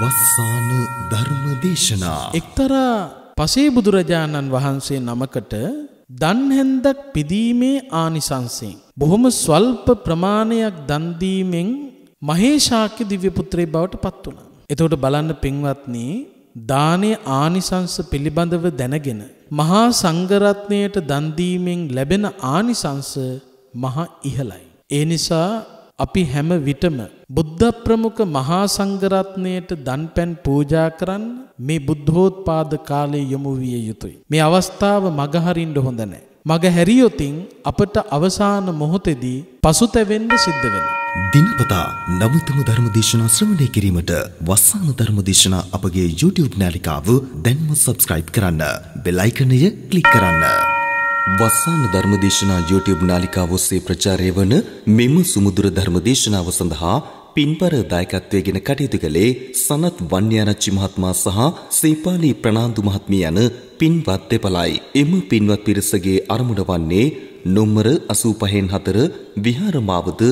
වස්සාන ධර්ම දේශනා එක්තරා පසේ බුදුරජාණන් වහන්සේ නමකට දන්හැන්දක් පිදීමේ ආනිසංසයෙන් බොහොම ස්වල්ප ප්‍රමාණයක් දන් දීමෙන් මහේශාක්‍ය දිව්‍ය පුත්‍රේ බවට පත් වුණා. එතකොට බලන්න පින්වත්නි දානේ ආනිසංස පිළිබඳව දැනගෙන මහා සංඝරත්නයට දන් දීමෙන් ලැබෙන ආනිසංස මහ ඉහළයි. ඒ නිසා අපි හැම විටම බුද්ධ ප්‍රමුඛ මහා සංඝරත්නයට දන්පැන් පූජා කරන්න මේ බුද්ධෝත්පාද කාලේ යොමු විය යුතුයි. මේ අවස්ථාව මගහරින්න හොඳ නැහැ. මග හැරියොතින් අපට අවසාන මොහොතේදී පසුතැවෙන්න සිද්ධ වෙනවා. දිනපතා නවතම ධර්මදේශනා ශ්‍රවණය කිරීමට වස්සාන ධර්මදේශනා අපගේ YouTube නාලිකාව දැන්ම සබස්ක්‍රයිබ් කරන්න. බෙල් අයිකනය ක්ලික් කරන්න. වස්සාන ධර්මදේශනා YouTube නාලිකාව ඔස්සේ ප්‍රචාරය වන මෙම සුමුදුර ධර්මදේශනාව සඳහා පින්බර දායකත්වයේගෙන කටයුතු කළේ සනත් වන්‍යාරච්චි මහත්මයා සහ සේපාලි ප්‍රනාන්දු මහත්මිය යන පින්වත් දෙපළයි. එම පින්වත් පිරිසගේ අරමුණ වන්නේ නොම්මර 85න් 4 විහාර මාවත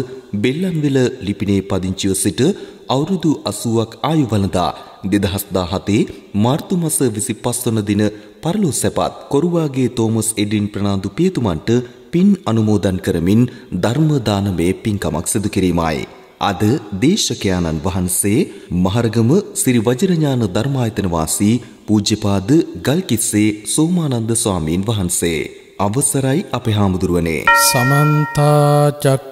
බෙල්ලන්විල ලිපිනේ පදිංචිව සිට අවුරුදු 80ක් ආයු වළඳා 2017 මාර්තු මස 25 වන දින පරලොව සැපත් කොරුවාගේ තෝමස් එඩින් ප්‍රනාන්දු පියතුමන්ට පින් අනුමෝදන් කරමින් ධර්ම දානමේ පින්කමක් සිදු කිරීමයි. අද දේශකයාණන් වහන්සේ මහරගම සිරි වජිරඥාන ධර්මායතන වාසී පූජ්‍යපාද ගල්කිස්සේ සෝමානන්ද ස්වාමීන් වහන්සේ. අවසරයි අපේ හාමුදුරුවනේ. සමන්තා චක්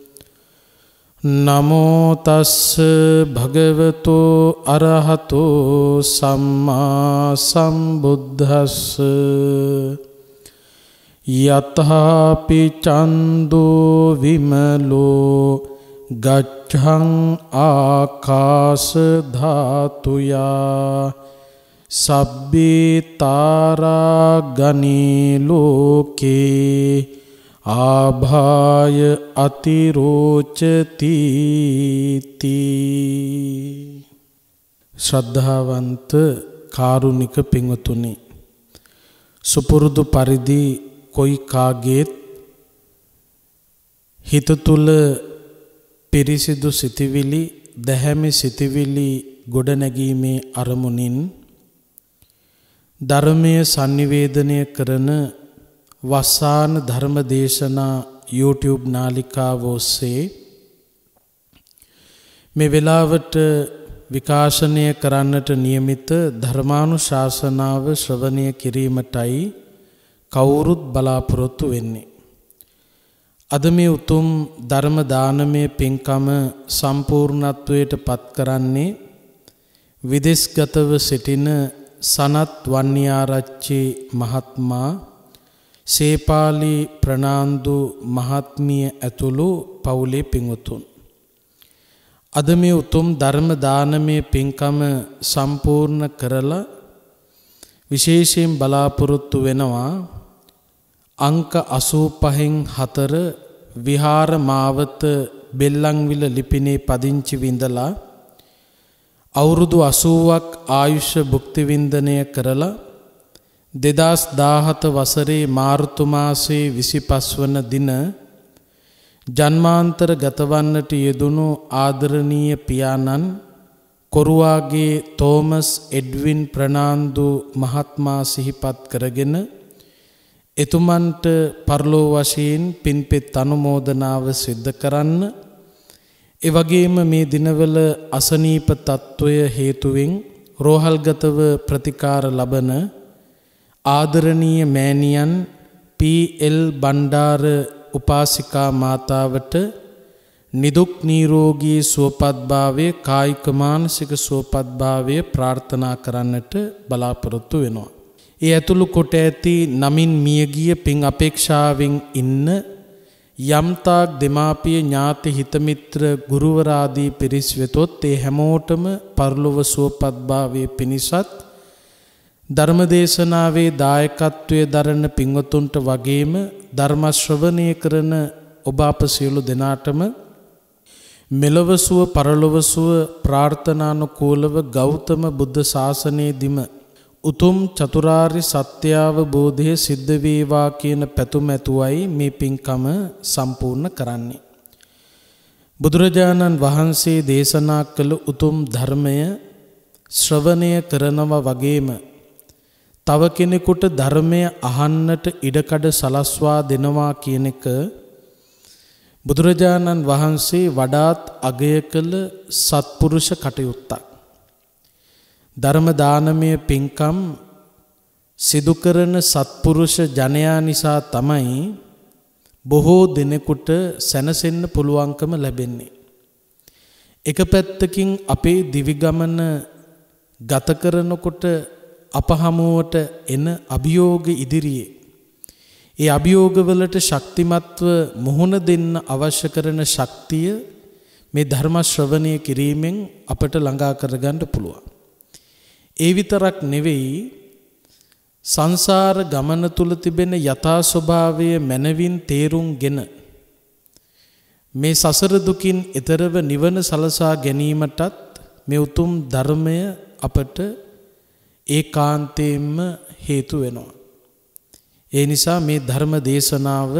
නමෝතස්ස භගවතු අරහතු සම්මා සම්බුද්ධස්ස යතහාපි චන්දෝ විමලෝ ගච්ඡං ආකාස ධාතුයා සබ්බේ තාරා ගනී ලෝකේ ආභාය අතිරෝචතීති ශ්‍රද්ධාවන්ත කාරුණික පිංවතුනි සුපුරුදු පරිදි කොයි කාගේත් හිත තුල පිරිසිදු සිතිවිලි දැහැමි සිතිවිලි ගොඩනැගීමේ අරමුණින් ධර්මය sannivedanaya කරන වසාන ධර්ම දේශනා YouTube නාලිකාව ඔස්සේ මේ වෙලාවට විකාශනය කරන්නට નિયમિત ධර්මානුශාසනාව ශ්‍රවණය කිරීමටයි කවුරුත් බලාපොරොත්තු වෙන්නේ. අද මේ උතුම් ධර්ම දානමය පින්කම සම්පූර්ණත්වයට පත් කරන්නේ විදේශගතව සිටින සනත් වන්නියාරච්චි මහත්මයා සේපාලි ප්‍රනාන්දු මහත්මිය ඇතුළු පවුලේ පින්වතුන්. අද මේ උතුම් ධර්ම දානමය පින්කම සම්පූර්ණ කරලා විශේෂයෙන් බලාපොරොත්තු වෙනවා අංක 85න් 4 විහාර මාවත බෙල්ලන්විල ලිපිනේ පදිංචි විඳලා අවුරුදු 80ක් ආයුෂ භුක්ති විඳිනය කරලා දෙදස් දාහත වසරේ මාර්තුමාසේ විසිපස්වන දින ජන්මාන්තර ගතවන්නට යෙදුණු ආදරණීය පියාණන් කොරුවාගේ තෝමස් එඩ්වින් ප්‍රනාන්දු මහත්මා සිහිපත් කරගෙන එතුමන්ට පරලෝ වශයෙන් පින්පෙත් අනුමෝදනාව සිද්ධ කරන්න එවගේම මේ දිනවල අසනීප තත්ත්වය හේතුවෙන් රෝහල්ගතව ප්‍රතිකාර ලබන ආදරණීය මෑණියන් පී.එල්. බණ්ඩාර උපාසිකා මාතාවට නිදුක් නිරෝගී සුවපත්භාවයේ කායික මානසික සුවපත්භාවයේ ප්‍රාර්ථනා කරන්නට බලාපොරොත්තු වෙනවා. ඒ ඇතුළු කොට ඇති නමින් මියගිය පින් අපේක්ෂාවෙන් ඉන්න යම්තාක් දෙමාපිය ඥාති හිතමිත්‍ර ගුරුවරාදී පිරිස් වෙතොත් ඒ හැමෝටම පරලොව සුවපත්භාවයේ පිණිසත් ධර්මදේශනාවේ දායකත්වයේ දරන පින්වතුන්ට වගේම ධර්ම ශ්‍රවණය කරන ඔබ අප සියලු දෙනාටම මෙලව සුව පරලොව සුව ප්‍රාර්ථනානුකූලව ගෞතම බුද්ධ ශාසනයේදීම උතුම් චතුරාර්ය සත්‍ය අවබෝධය සිද්ධ වේවා කියන පැතුම ඇතුවයි මේ පින්කම සම්පූර්ණ කරන්නේ. බුදුරජාණන් වහන්සේ දේශනා කළ උතුම් ධර්මය ශ්‍රවණය කරනවා වගේම තව කෙනෙකුට ධර්මය අහන්නට ඉඩකඩ සලස්වා දෙනවා කියන එක බුදුරජාණන් වහන්සේ වඩාත් අගය කළ සත්පුරුෂ කටයුත්තක්. ධර්ම දානමය පින්කම් සිදු කරන සත්පුරුෂ ජනයා නිසා තමයි බොහෝ දිනෙකට සැනසෙන්න පුළුවන්කම ලැබෙන්නේ. එක පැත්තකින් අපේ දිවිගමන ගත කරනකොට අපහමුවට එන අභියෝග ඉදිරියේ ඒ අභියෝගවලට ශක්තිමත්ව මුහුණ දෙන්න අවශ්‍ය කරන ශක්තිය මේ ධර්ම ශ්‍රවණය කිරීමෙන් අපට ළඟා කරගන්න පුළුවන්. ඒ විතරක් නෙවෙයි සංසාර ගමන තුල තිබෙන යථා ස්වභාවය මනවින් තේරුම්ගෙන මේ සසර දුකින් ඈතරව නිවන සලසා ගැනීමටත් මේ උතුම් ධර්මය අපට ඒ කාන්තයෙන්ම හේතු වෙනවා. ඒ නිසා මේ ධර්ම දේශනාව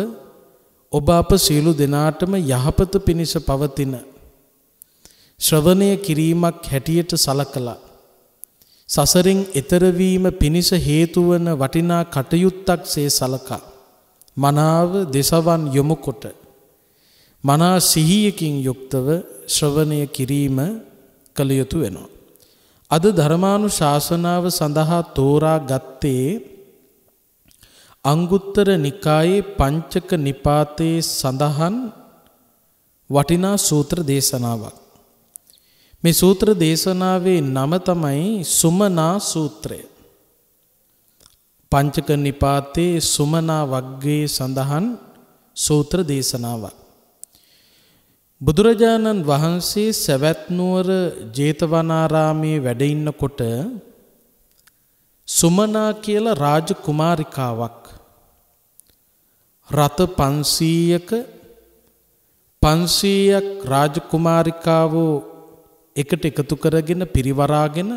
ඔබ අප සියලු දෙනාටම යහපත පිණිස පවතින ශ්‍රවණය කිරීමක් හැටියට සලකලා සසරින් එතර වීම පිණිස හේතු වන වටිනා කටයුත්තක්සේ සලකා මනාව දේශවන් යොමු කොට මනා සිහියකින් යුක්තව ශ්‍රවණය කිරීම කළ යුතු වෙනවා අද ධර්මානු ශාසනාව සඳහා තෝරා ගත්තේ අංගුත්තර නිකායේ පංචක නිපාතයේ සඳහන් වටිනා සූත්‍ර දේශනාවක්. මේ සූත්‍ර දේශනාවේ නම තමයි සුමනා සූත්‍රය. පංචක නිපාතයේ සුමනා වග්ගයේ සඳහන් සූත්‍ර දේශනාවක්. බුදුරජාණන් වහන්සේ සැවැත් නුවර ජේතවනාරාමේ වැඩ ඉන්නකොට සුමනා කියලා රාජකුමාරිකාවක් රත 500ක 500ක් රාජකුමාරිකාවෝ එකට එකතු කරගෙන පිරිවරාගෙන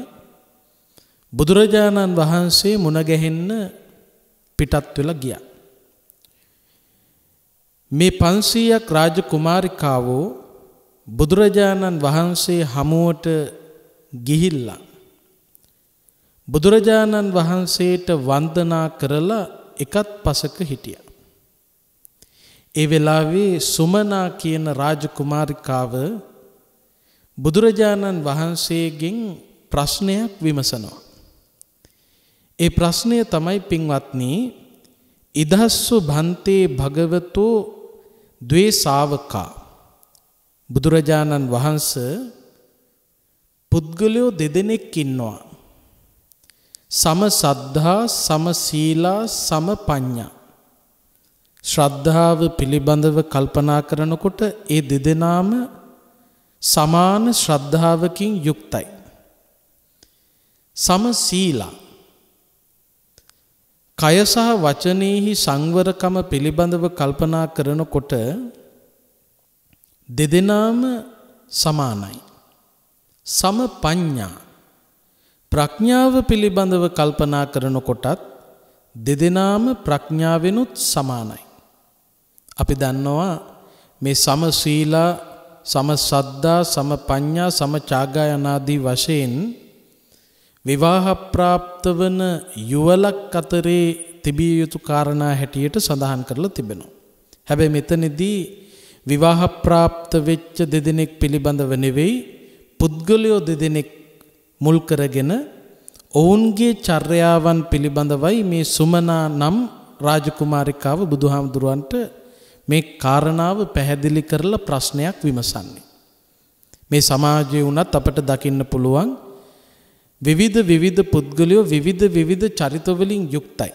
බුදුරජාණන් වහන්සේ මුණ ගැහෙන්න පිටත් වෙලා ගියා මේ 500ක් රාජකුමාරිකාවෝ බුදුරජාණන් වහන්සේ හමුවට ගිහිල්ලා බුදුරජාණන් වහන්සේට වන්දනා කරලා එකත් පසක හිටියා. ඒ වෙලාවේ සුමනා කියන රාජකුමාරිකාව බුදුරජාණන් වහන්සේගෙන් ප්‍රශ්නයක් විමසනවා. ඒ ප්‍රශ්නය තමයි පින්වත්නි ඉදස්සු භන්තේ භගවතෝ දේ ශාවකා බුදුරජාණන් වහන්ස පුද්ගලයෝ දෙදෙනෙක් ඉන්නවා. සම සද්ධා සම සීලා සම පඤ්ඤා. ශ්‍රද්ධාව පිළිබඳව කල්පනා කරනකොට ඒ දෙදෙනාම සමාන ශ්‍රද්ධාවකින් යුක්තයි. සම සීලා කය සහ වචනේහි සංවරකම පිළිබඳව කල්පනා කරනකොට දෙදෙනාම සමානයි. සම පඤ්ඤා ප්‍රඥාව පිළිබඳව කල්පනා කරනකොටත් දෙදෙනාම ප්‍රඥාවෙනුත් සමානයි. අපි දන්නවා මේ සම සීලා සම සද්දා සම පඤ්ඤා සම චාගායනාදී වශයෙන් විවාහප්‍රාප්ත වන යුවලක් අතරේ තිබිය යුතු කාරණා හැටියට සඳහන් කරලා තිබෙනවා. හැබැයි මෙතනදී විවාහප්‍රාප්ත වෙච්ච දෙදෙනෙක් පිළිබඳව නෙවෙයි පුද්ගලයෝ දෙදෙනෙක් මුල් කරගෙන ඔවුන්ගේ චර්යාවන් පිළිබඳවයි මේ සුමනා නම් රාජකුමාරිකාව බුදුහාමුදුරුවන්ට මේ කාරණාව පැහැදිලි කරලා ප්‍රශ්නයක් විමසන්නේ. මේ සමාජයේ වුණත් අපට දකින්න පුළුවන් විවිධ විවිධ පුද්ගලයෝ විවිධ විවිධ චරිතවලින් යුක්තයි.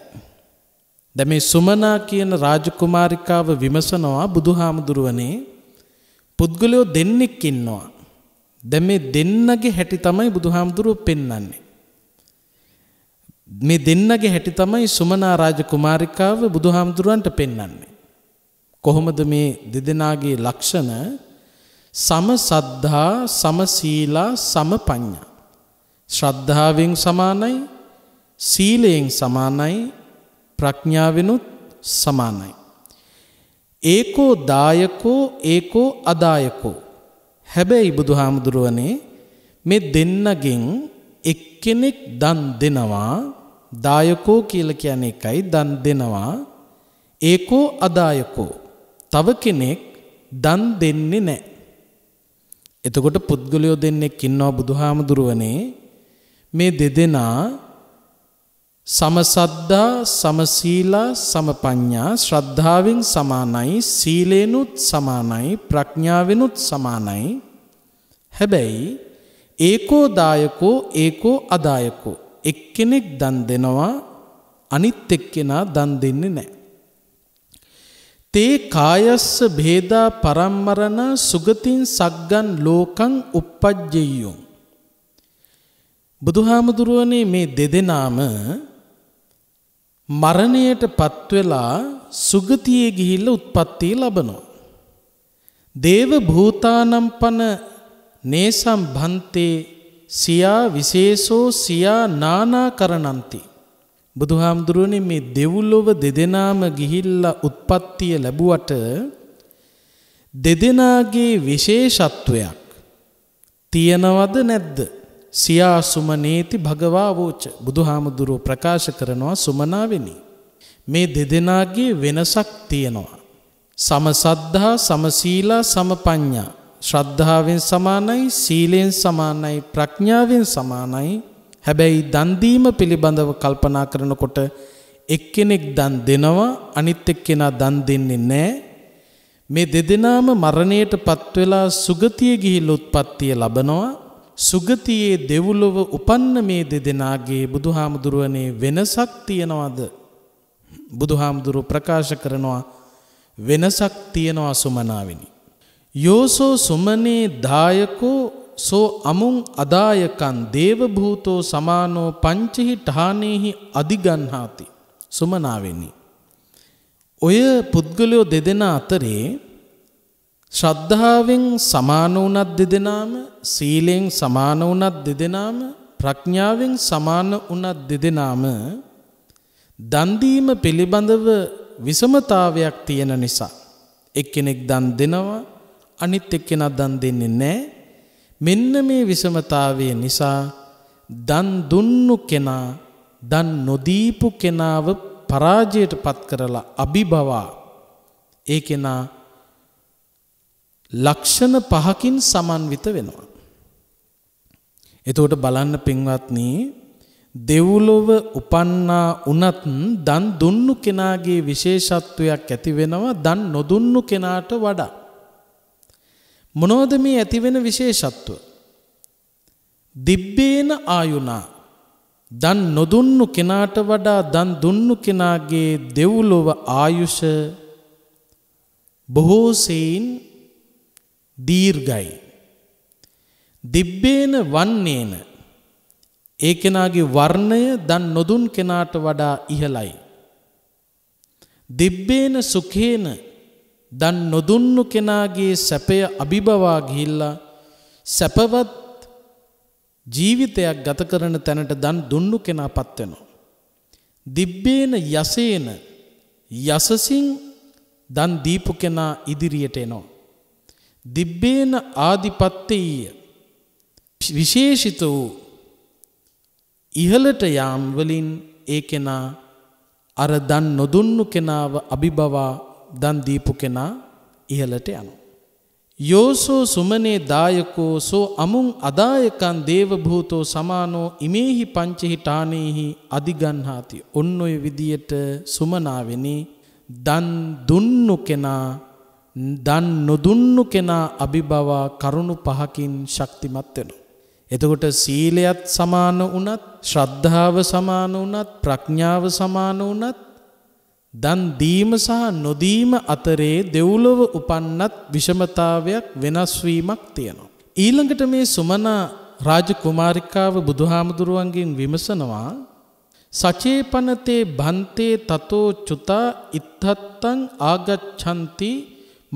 දැ මේ සුමනා කියන රාජකුමාරිකාව විමසනවා බුදු හාමුදුරුවනේ පුද්ගලයෝ දෙන්නෙක් ඉන්නවා. දැ මේ දෙන්නගේ හැටි තමයි බුදු හාමුදුරුව පෙන්නන්නේ. මේ දෙන්නගේ හැටි තමයි සුමනා රාජකුමාරිකාව බුදු හාමුදුරුවන්ට පෙන්නන්නේ. කොහොමද මේ දෙදෙනගේ ලක්ෂණ සම සද්ධා සමසීලා සම ප්ඥා. ශ්‍රද්ධාවෙන් සමානයි සීලයෙන් සමානයි ප්‍රඥාවෙනුත් සමානයි. ඒකෝ දායකෝ ඒකෝ අදායකෝ. හැබැයි බුදුහාමුදුරුවනේ මේ දෙන්නගෙන් එක්කෙනෙක් දන් දෙනවා දායකෝ කියලා කියන්නේ එකයි දන් දෙනවා ඒකෝ අදායකෝ. තව කෙනෙක් දන් දෙන්නේ නැහැ. එතකොට පුද්ගලයෝ දෙන්නෙක් ඉන්නවා බුදුහාමුදුරුවනේ මේ දෙදෙනා සමසද්දා සමසීලා සමපඤ්ඤා ශ්‍රද්ධාවෙන් සමානයි සීලේනුත් සමානයි ප්‍රඥාවෙනුත් සමානයි හැබැයි ඒකෝ දායකෝ ඒකෝ අදායකෝ එක්කෙනෙක් දන් දෙනවා අනිත් එක්කෙනා දන් දෙන්නේ නැහැ තේ කායස්ස ભેදා පරම්මරණ සුගතින් සග්ගන් ලෝකං uppajjeyum බුදුහාමුදුරුවනේ මේ දෙදෙනාම මරණයට පත්වෙලා සුගතියේ ගිහිල්ල උත්පත්තිය ලබනවා. දේව භූතානම්පන නේසම් භන්තේ සියා විශේෂෝ සියා නානා කරනන්ති. බුදුහාමුදුරුවන මේ දෙවුල්ලොව දෙදෙනාම ගිහිල්ල උත්පත්තිය ලැබුවට දෙදෙනාගේ විශේෂත්වයක් තියෙනවද නැද්ද. සියා සුමනේති භගවා වෝච බුදුහාමුදුරුව ප්‍රකාශ කරනවා සුමනාවෙනි. මේ දෙදෙනාගේ වෙනසක් තියෙනවා. සම සද්ධා සමසීලා සමපඤ්ඤා ශ්‍රද්ධාවෙන් සමානයි සීලෙන් සමානයි ප්‍රඥාවෙන් සමානයි හැබැයි දන් දීම පිළිබඳව කල්පනා කරනකොට එක්කෙනෙක් දන් දෙනවා අනිත් එක්කෙනා දන් දෙන්නේ නැහැ මේ දෙදෙනාම මරණයට පත්වෙලා සුගතිය ගිහිල් උත්පත්තිය ලබනවා සුගතියේ දෙවුලොව උපන්න මේ දෙදෙනාගේ බුදුහාමුදුරුවනේ වෙනසක් තියෙනවද බුදුහාමුදුරු ප්‍රකාශ කරනවා වෙනසක් තියෙනවා සුමනාවෙනි. යෝසෝ සුමනේ දායකෝ සෝ අමුන් අදායකන් දේවභූතෝ සමානෝ පංචිහි ටානෙහි අධිගන්හාති සුමනාවෙනි. ඔය පුද්ගලයෝ දෙදෙන අතරේ ශ්‍රද්ධාවෙන් සමාන වුණත් දෙදෙනාම සීලෙන් සමාන වුණත් දෙදෙනාම ප්‍රඥාවෙන් සමාන වුණත් දෙදෙනාම දන් දීම පිළිබඳව විසමතාවයක් තියෙන නිසා එක්කෙනෙක් දන් දෙනවා අනිත් එක්කෙනා දන් දෙන්නේ නැහැ මෙන්න මේ විසමතාවය නිසා දන් දුන්නු කෙනා දන් නොදීපු කෙනාව පරාජයට පත් කරලා අභිබවා ඒ කෙනා ලක්ෂණ පහකින් සමන්විත වෙනවා. එතකොට බලන්න පින්වත්නි දෙව්ලොව උපන්නා උනත් දන් දුන්නු කෙනාගේ විශේෂත්වයක් ඇති වෙනවා දන් නොදුන්නු කෙනාට වඩා. මොනෝද මේ ඇතිවෙන විශේෂත්ව. දිබ්බේන ආයුනා දන් නොදුන්නු කෙනාට වඩා දන් දුන්නු කෙනාගේ දෙව්ලොව ආයුෂ බොහෝසෙයින් දීර්ඝයි. දිබ්බේන වන්නේන ඒ කෙනාගේ වර්ණය දන් නොදුන් කෙනාට වඩා ඉහළයි. දිබ්බේන සුඛේන දන් නොදුන්නු කෙනාගේ සැපය අභිබවා ගිහිල්ලා සැපවත් ජීවිතයක් ගත කරන තැනට දන් දුන්නු කෙනාපත් වෙනවා. දිබ්බේන යසේන යසසින් දන් දීපු කෙනා ඉදිරියට එනවා. දිබ්බේන ආධිපත්තෙය විශේෂිත වූ ඉහළට යාම් වලින් ඒ කෙනා අර දන් නොදුන්නු කෙනාව අභිබවා දන් දීපු කෙනා ඉහළට යනවා. යෝසෝ සුමනේ දායකෝ සෝ අමුන් අදායකන් දේවභූතෝ සමානෝ ඉමේහි පංචෙහි ටානේහි අධිගන්හාති. ඔන්න ඔය විදියට සුමනාවෙනි දන් දුන්නු කෙනා දන් නොදුන්නු කෙනා අභිබවා කරුණු පහකින් ශක්තිමත් වෙනවා. එතකොට සීලයත් සමාන වුණත් ශ්‍රද්ධාව සමාන වුණත් ප්‍රඥාව සමාන වුණත් දන් දීම සහ නොදීම අතරේ දෙව්ලොව උපන්නත් විෂමතාවයක් වෙනස් වීමක් තියෙනවා. ඊළඟට මේ සුමනා රාජකුමාරිකාව බුදුහාමුදුරුවන්ගෙන් විමසනවා සචේපනතේ බන්තේ තතෝ චුතා ඉත්තත්තං ආගච්ඡන්ති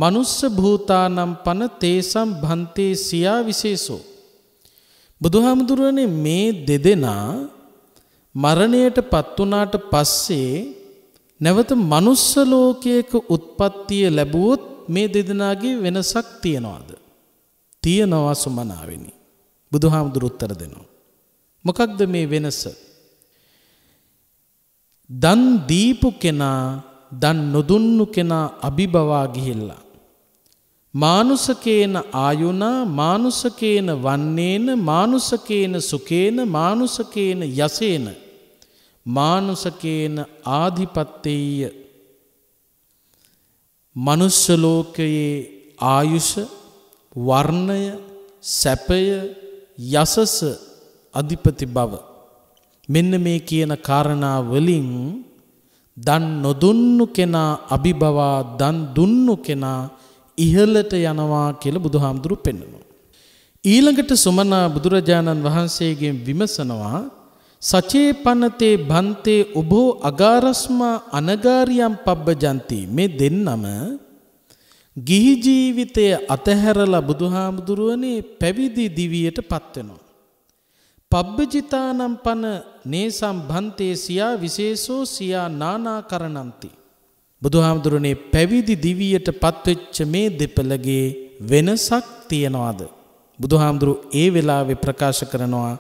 මනුස්ස භූතානම් පන තේසම් භන්තේ සියා විශේෂෝ. බුදුහාමුදුරුවන මේ දෙදෙනා මරණයට පත්වනාට පස්සේ නැවත මනුස්ස ලෝකයක උත්පත්තිය ලැබුවොත් මේ දෙදෙනගේ වෙනසක් තියෙනවාද. තියෙනවා සුමනාවෙනි. බුදුහාමුදුරුත්තර දෙනවා. මොකක්ද මේ වෙනස. දන් දීපු කෙනා දන් නොදුන්නු කෙනා අභිබවා ගිහිල්ලා. මානුසකේන ආයුනා මානුසකේන වන්නේන මානුසකේන සුකේන මානුසකේන යසේන මානුසකේන ආධිපත්තේය මනුෂ්‍යලෝකයේ ආයුෂ වර්ණය සැපය යසස අධිපති බව මෙන්න මේ කියන කාරණා වලින් දන් නොදුන්නු කෙනා අභිබවා දන් දුන්නු කෙනා ඉහළට යනවා කියලා බුදුහාමුදුරු පෙන්වනවා. ඊළඟට සුමනා බුදුරජාණන් වහන්සේගෙන් විමසනවා සචේපනතේ බන්තේ ඔබෝ අගාරස්මා අනගාරියම් පබ්බජන්ති මේ දෙන්නම ගිහි ජීවිතය අතහැරලා බුදුහාමුදුරුවනේ පැවිදි දිවියට පත්වෙනවා. පබ්බජිතානම් පන නේසම් බන්තේ සියා විශේෂෝ සියා නානා කරනන්ති. බුදුහාමුදුරනේ පැවිදි දිවියට පත්වෙච්ච මේ දෙපළගේ වෙනසක් තියනවාද. බුදුහාමුදුරු ඒ වෙලාවෙ ප්‍රකාශ කරනවා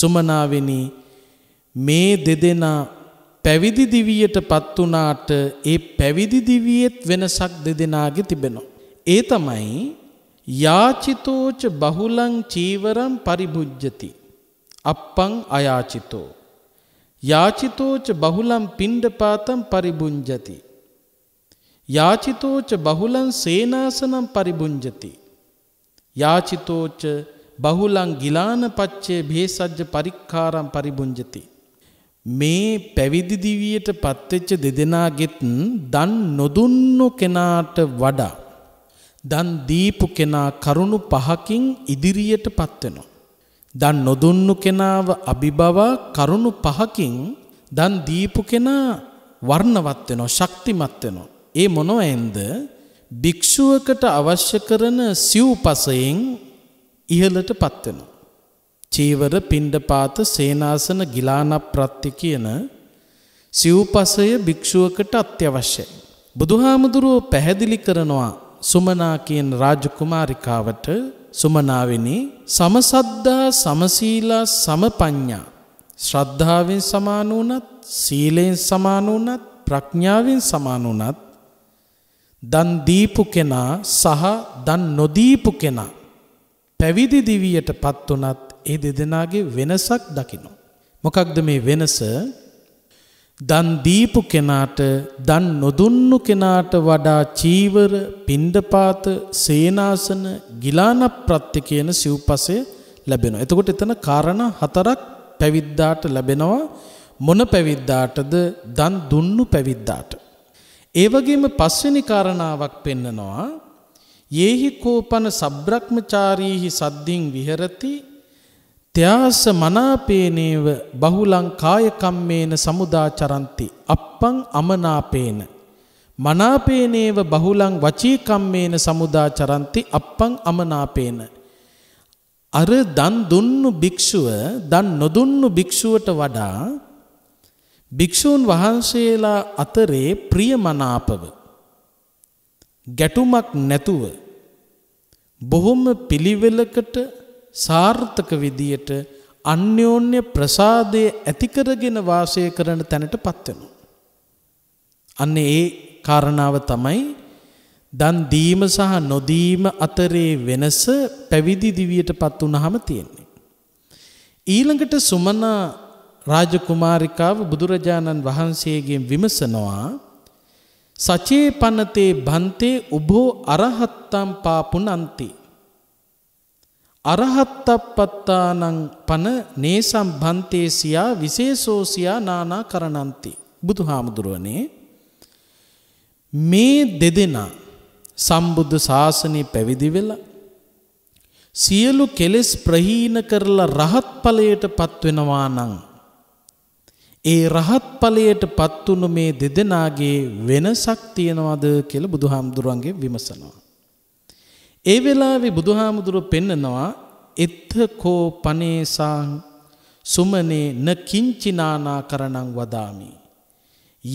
සුමනාවෙනි මේ දෙදෙනා පැවිදි දිවියට පත්වනාට ඒ පැවිදි දිවියෙත් වෙනසක් දෙදෙනාගේ තිබෙනවා. ඒ තමයි යාචිතෝච බහුලං චීවරම් පරිභුජ්ජති. අප්පං අයාචිතෝ. යාචිතෝච බහුලම් පිණ්ඩපාතම් පරිභුංජති. යාචිතෝච බහුලන් සේනාසනම් පරිබුංජති. යාචිතෝච බහුලං ගිලාන පච්චේ භේසජ්ජ පරික්කාරම් පරිබුංජති. මේ පැවිදි දිවියට පත්වෙච්ච දෙදෙනාගෙත් දන් නොදුන්නු කෙනාට වඩා දන් දීපු කෙනා කරුණු පහකින් ඉදිරියට පත්වෙනවා. දන් නොදුන්නු කෙනාව අභිබවා කරුණු පහකින් දන් දීපු කෙනා වර්ණවත් වෙනවා ශක්තිමත් වෙනවා. ඒ මොනවයින්ද භික්ෂුවකට අවශ්‍ය කරන සිව්පසයෙන් ඉහළට පත් වෙනවා. චීවර, පිණ්ඩපාත, සේනාසන, ගිලානප්‍රත්‍ය කියන සිව්පසය භික්ෂුවකට අත්‍යවශ්‍යයි. බුදුහාමුදුරුව පැහැදිලි කරනවා සුමනා කියන රාජකුමාරිකාවට සුමනාවෙනි සමසද්දා සමසීලා සමපඤ්ඤා ශ්‍රද්ධාවෙන් සමාන වුණත් සීලයෙන් සමාන වුණත් ප්‍රඥාවෙන් සමාන වුණත් දන් දීපු කෙනා සහ දන් නොදීපු කෙනා පැවිදි දිවියට පත් වුණත් ඒ දෙදෙනාගේ වෙනසක් දකිනවා. මොකක්ද මේ වෙනස? දන් දීපු කෙනාට දන් නොදුන්නු කෙනාට වඩා චීවර, පින්ඩපාත, සේනාසන, ගිලානප්‍රත්‍ය කියන සිව්පසය ලැබෙනවා. එතකොට එතන කාරණා හතරක් පැවිද්දාට ලැබෙනවා. මොන පැවිද්දාටද? දන් දුන්නු පැවිද්දාට. ඒ වගේම පස්වෙනි කාරණාවක් පෙන්නනවා යේහි කෝපන සබ්‍රක්‍මචාරීහි සද්ධින් විහෙරති ත්‍යාස මනාපේනේව බහුලං කාය කම්මේන සමුදාචරಂತಿ අප්පං අමනාපේන මනාපේනේව බහුලං වචී කම්මේන සමුදාචරಂತಿ අප්පං අමනාපේන අර දන් දුන්නු භික්ෂුව දන් නොදුන්නු භික්ෂුවට වඩා භික්ෂූන් වහන්සේලා අතරේ ප්‍රියමනාපව ගැටුමක් නැතුව බොහොම පිළිවෙලකට සාර්ථක විදියට අන්‍යෝන්‍ය ප්‍රසාදය ඇතිකරගෙන වාසය කරන තැනට පත්වෙනු. අන්න ඒ කාරණාව තමයි දන් දීම සහ නොදීම අතරේ වෙනස පැවිදි දිවියට පත් වුණහම තියෙන්නේ. ඊළඟට සුමනා රාජකුමාරිකාව බුදුරජාණන් වහන්සේගෙන් විමසනවා සචේපනතේ බන්තේ උබෝ අරහත්තම් පාපුනන්ති අරහත්තප්පත්තානං පන නේසම් බන්තේ සියා විශේෂෝසියා නානා කරණන්ති බුදුහාමුදුරුවනේ මේ දෙදෙනා සම්බුද්ධ ශාසනය පැවිදි වෙලා සියලු කෙලෙස් ප්‍රහීන කරලා රහත් ඵලයට පත්වෙනවා නම් ඒ රහත් ඵලයට පත්තුණු මේ දෙදෙනාගේ වෙනසක් තියනවද කියලා බුදුහාමුදුරන්ගේ විමසනවා. ඒ වෙලාවේ බුදුහාමුදුරු පෙන්නනවා එත්තකෝ පනේසා සුමනේ න කිංචිනානා කරණං වදාමි.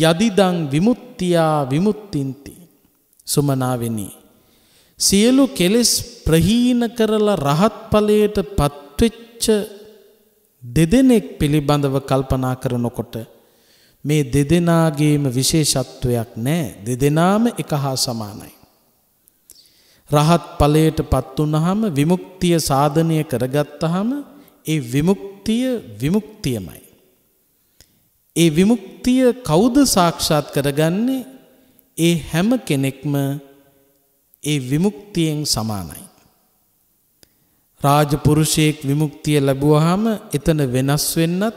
යදිදං විමුක්තියා විමුක්තින්ති සුමනාවෙනි. සියලු කෙලෙස් ප්‍රහීන කරලා රහත් ඵලයට පත්වෙච්ච දෙදෙනෙක් පිළිබඳව කල්පනා කරනකොට මේ දෙදෙනාගේම විශේෂත්වයක් නෑ දෙදෙනාම එක හා සමානයි. රහත් ඵලයට පත් වුනහම විමුක්තිය සාධනය කරගත්තහම ඒ විමුක්තිය විමුක්තියමයි. ඒ විමුක්තිය කවුද සාක්ෂාත් කරගන්නේ ඒ හැම කෙනෙක්ම ඒ විමුක්තියෙන් සමානයි. රාජපුරුෂයෙක් විමුක්තිය ලැබුවහම එතන වෙනස් වෙන්නත්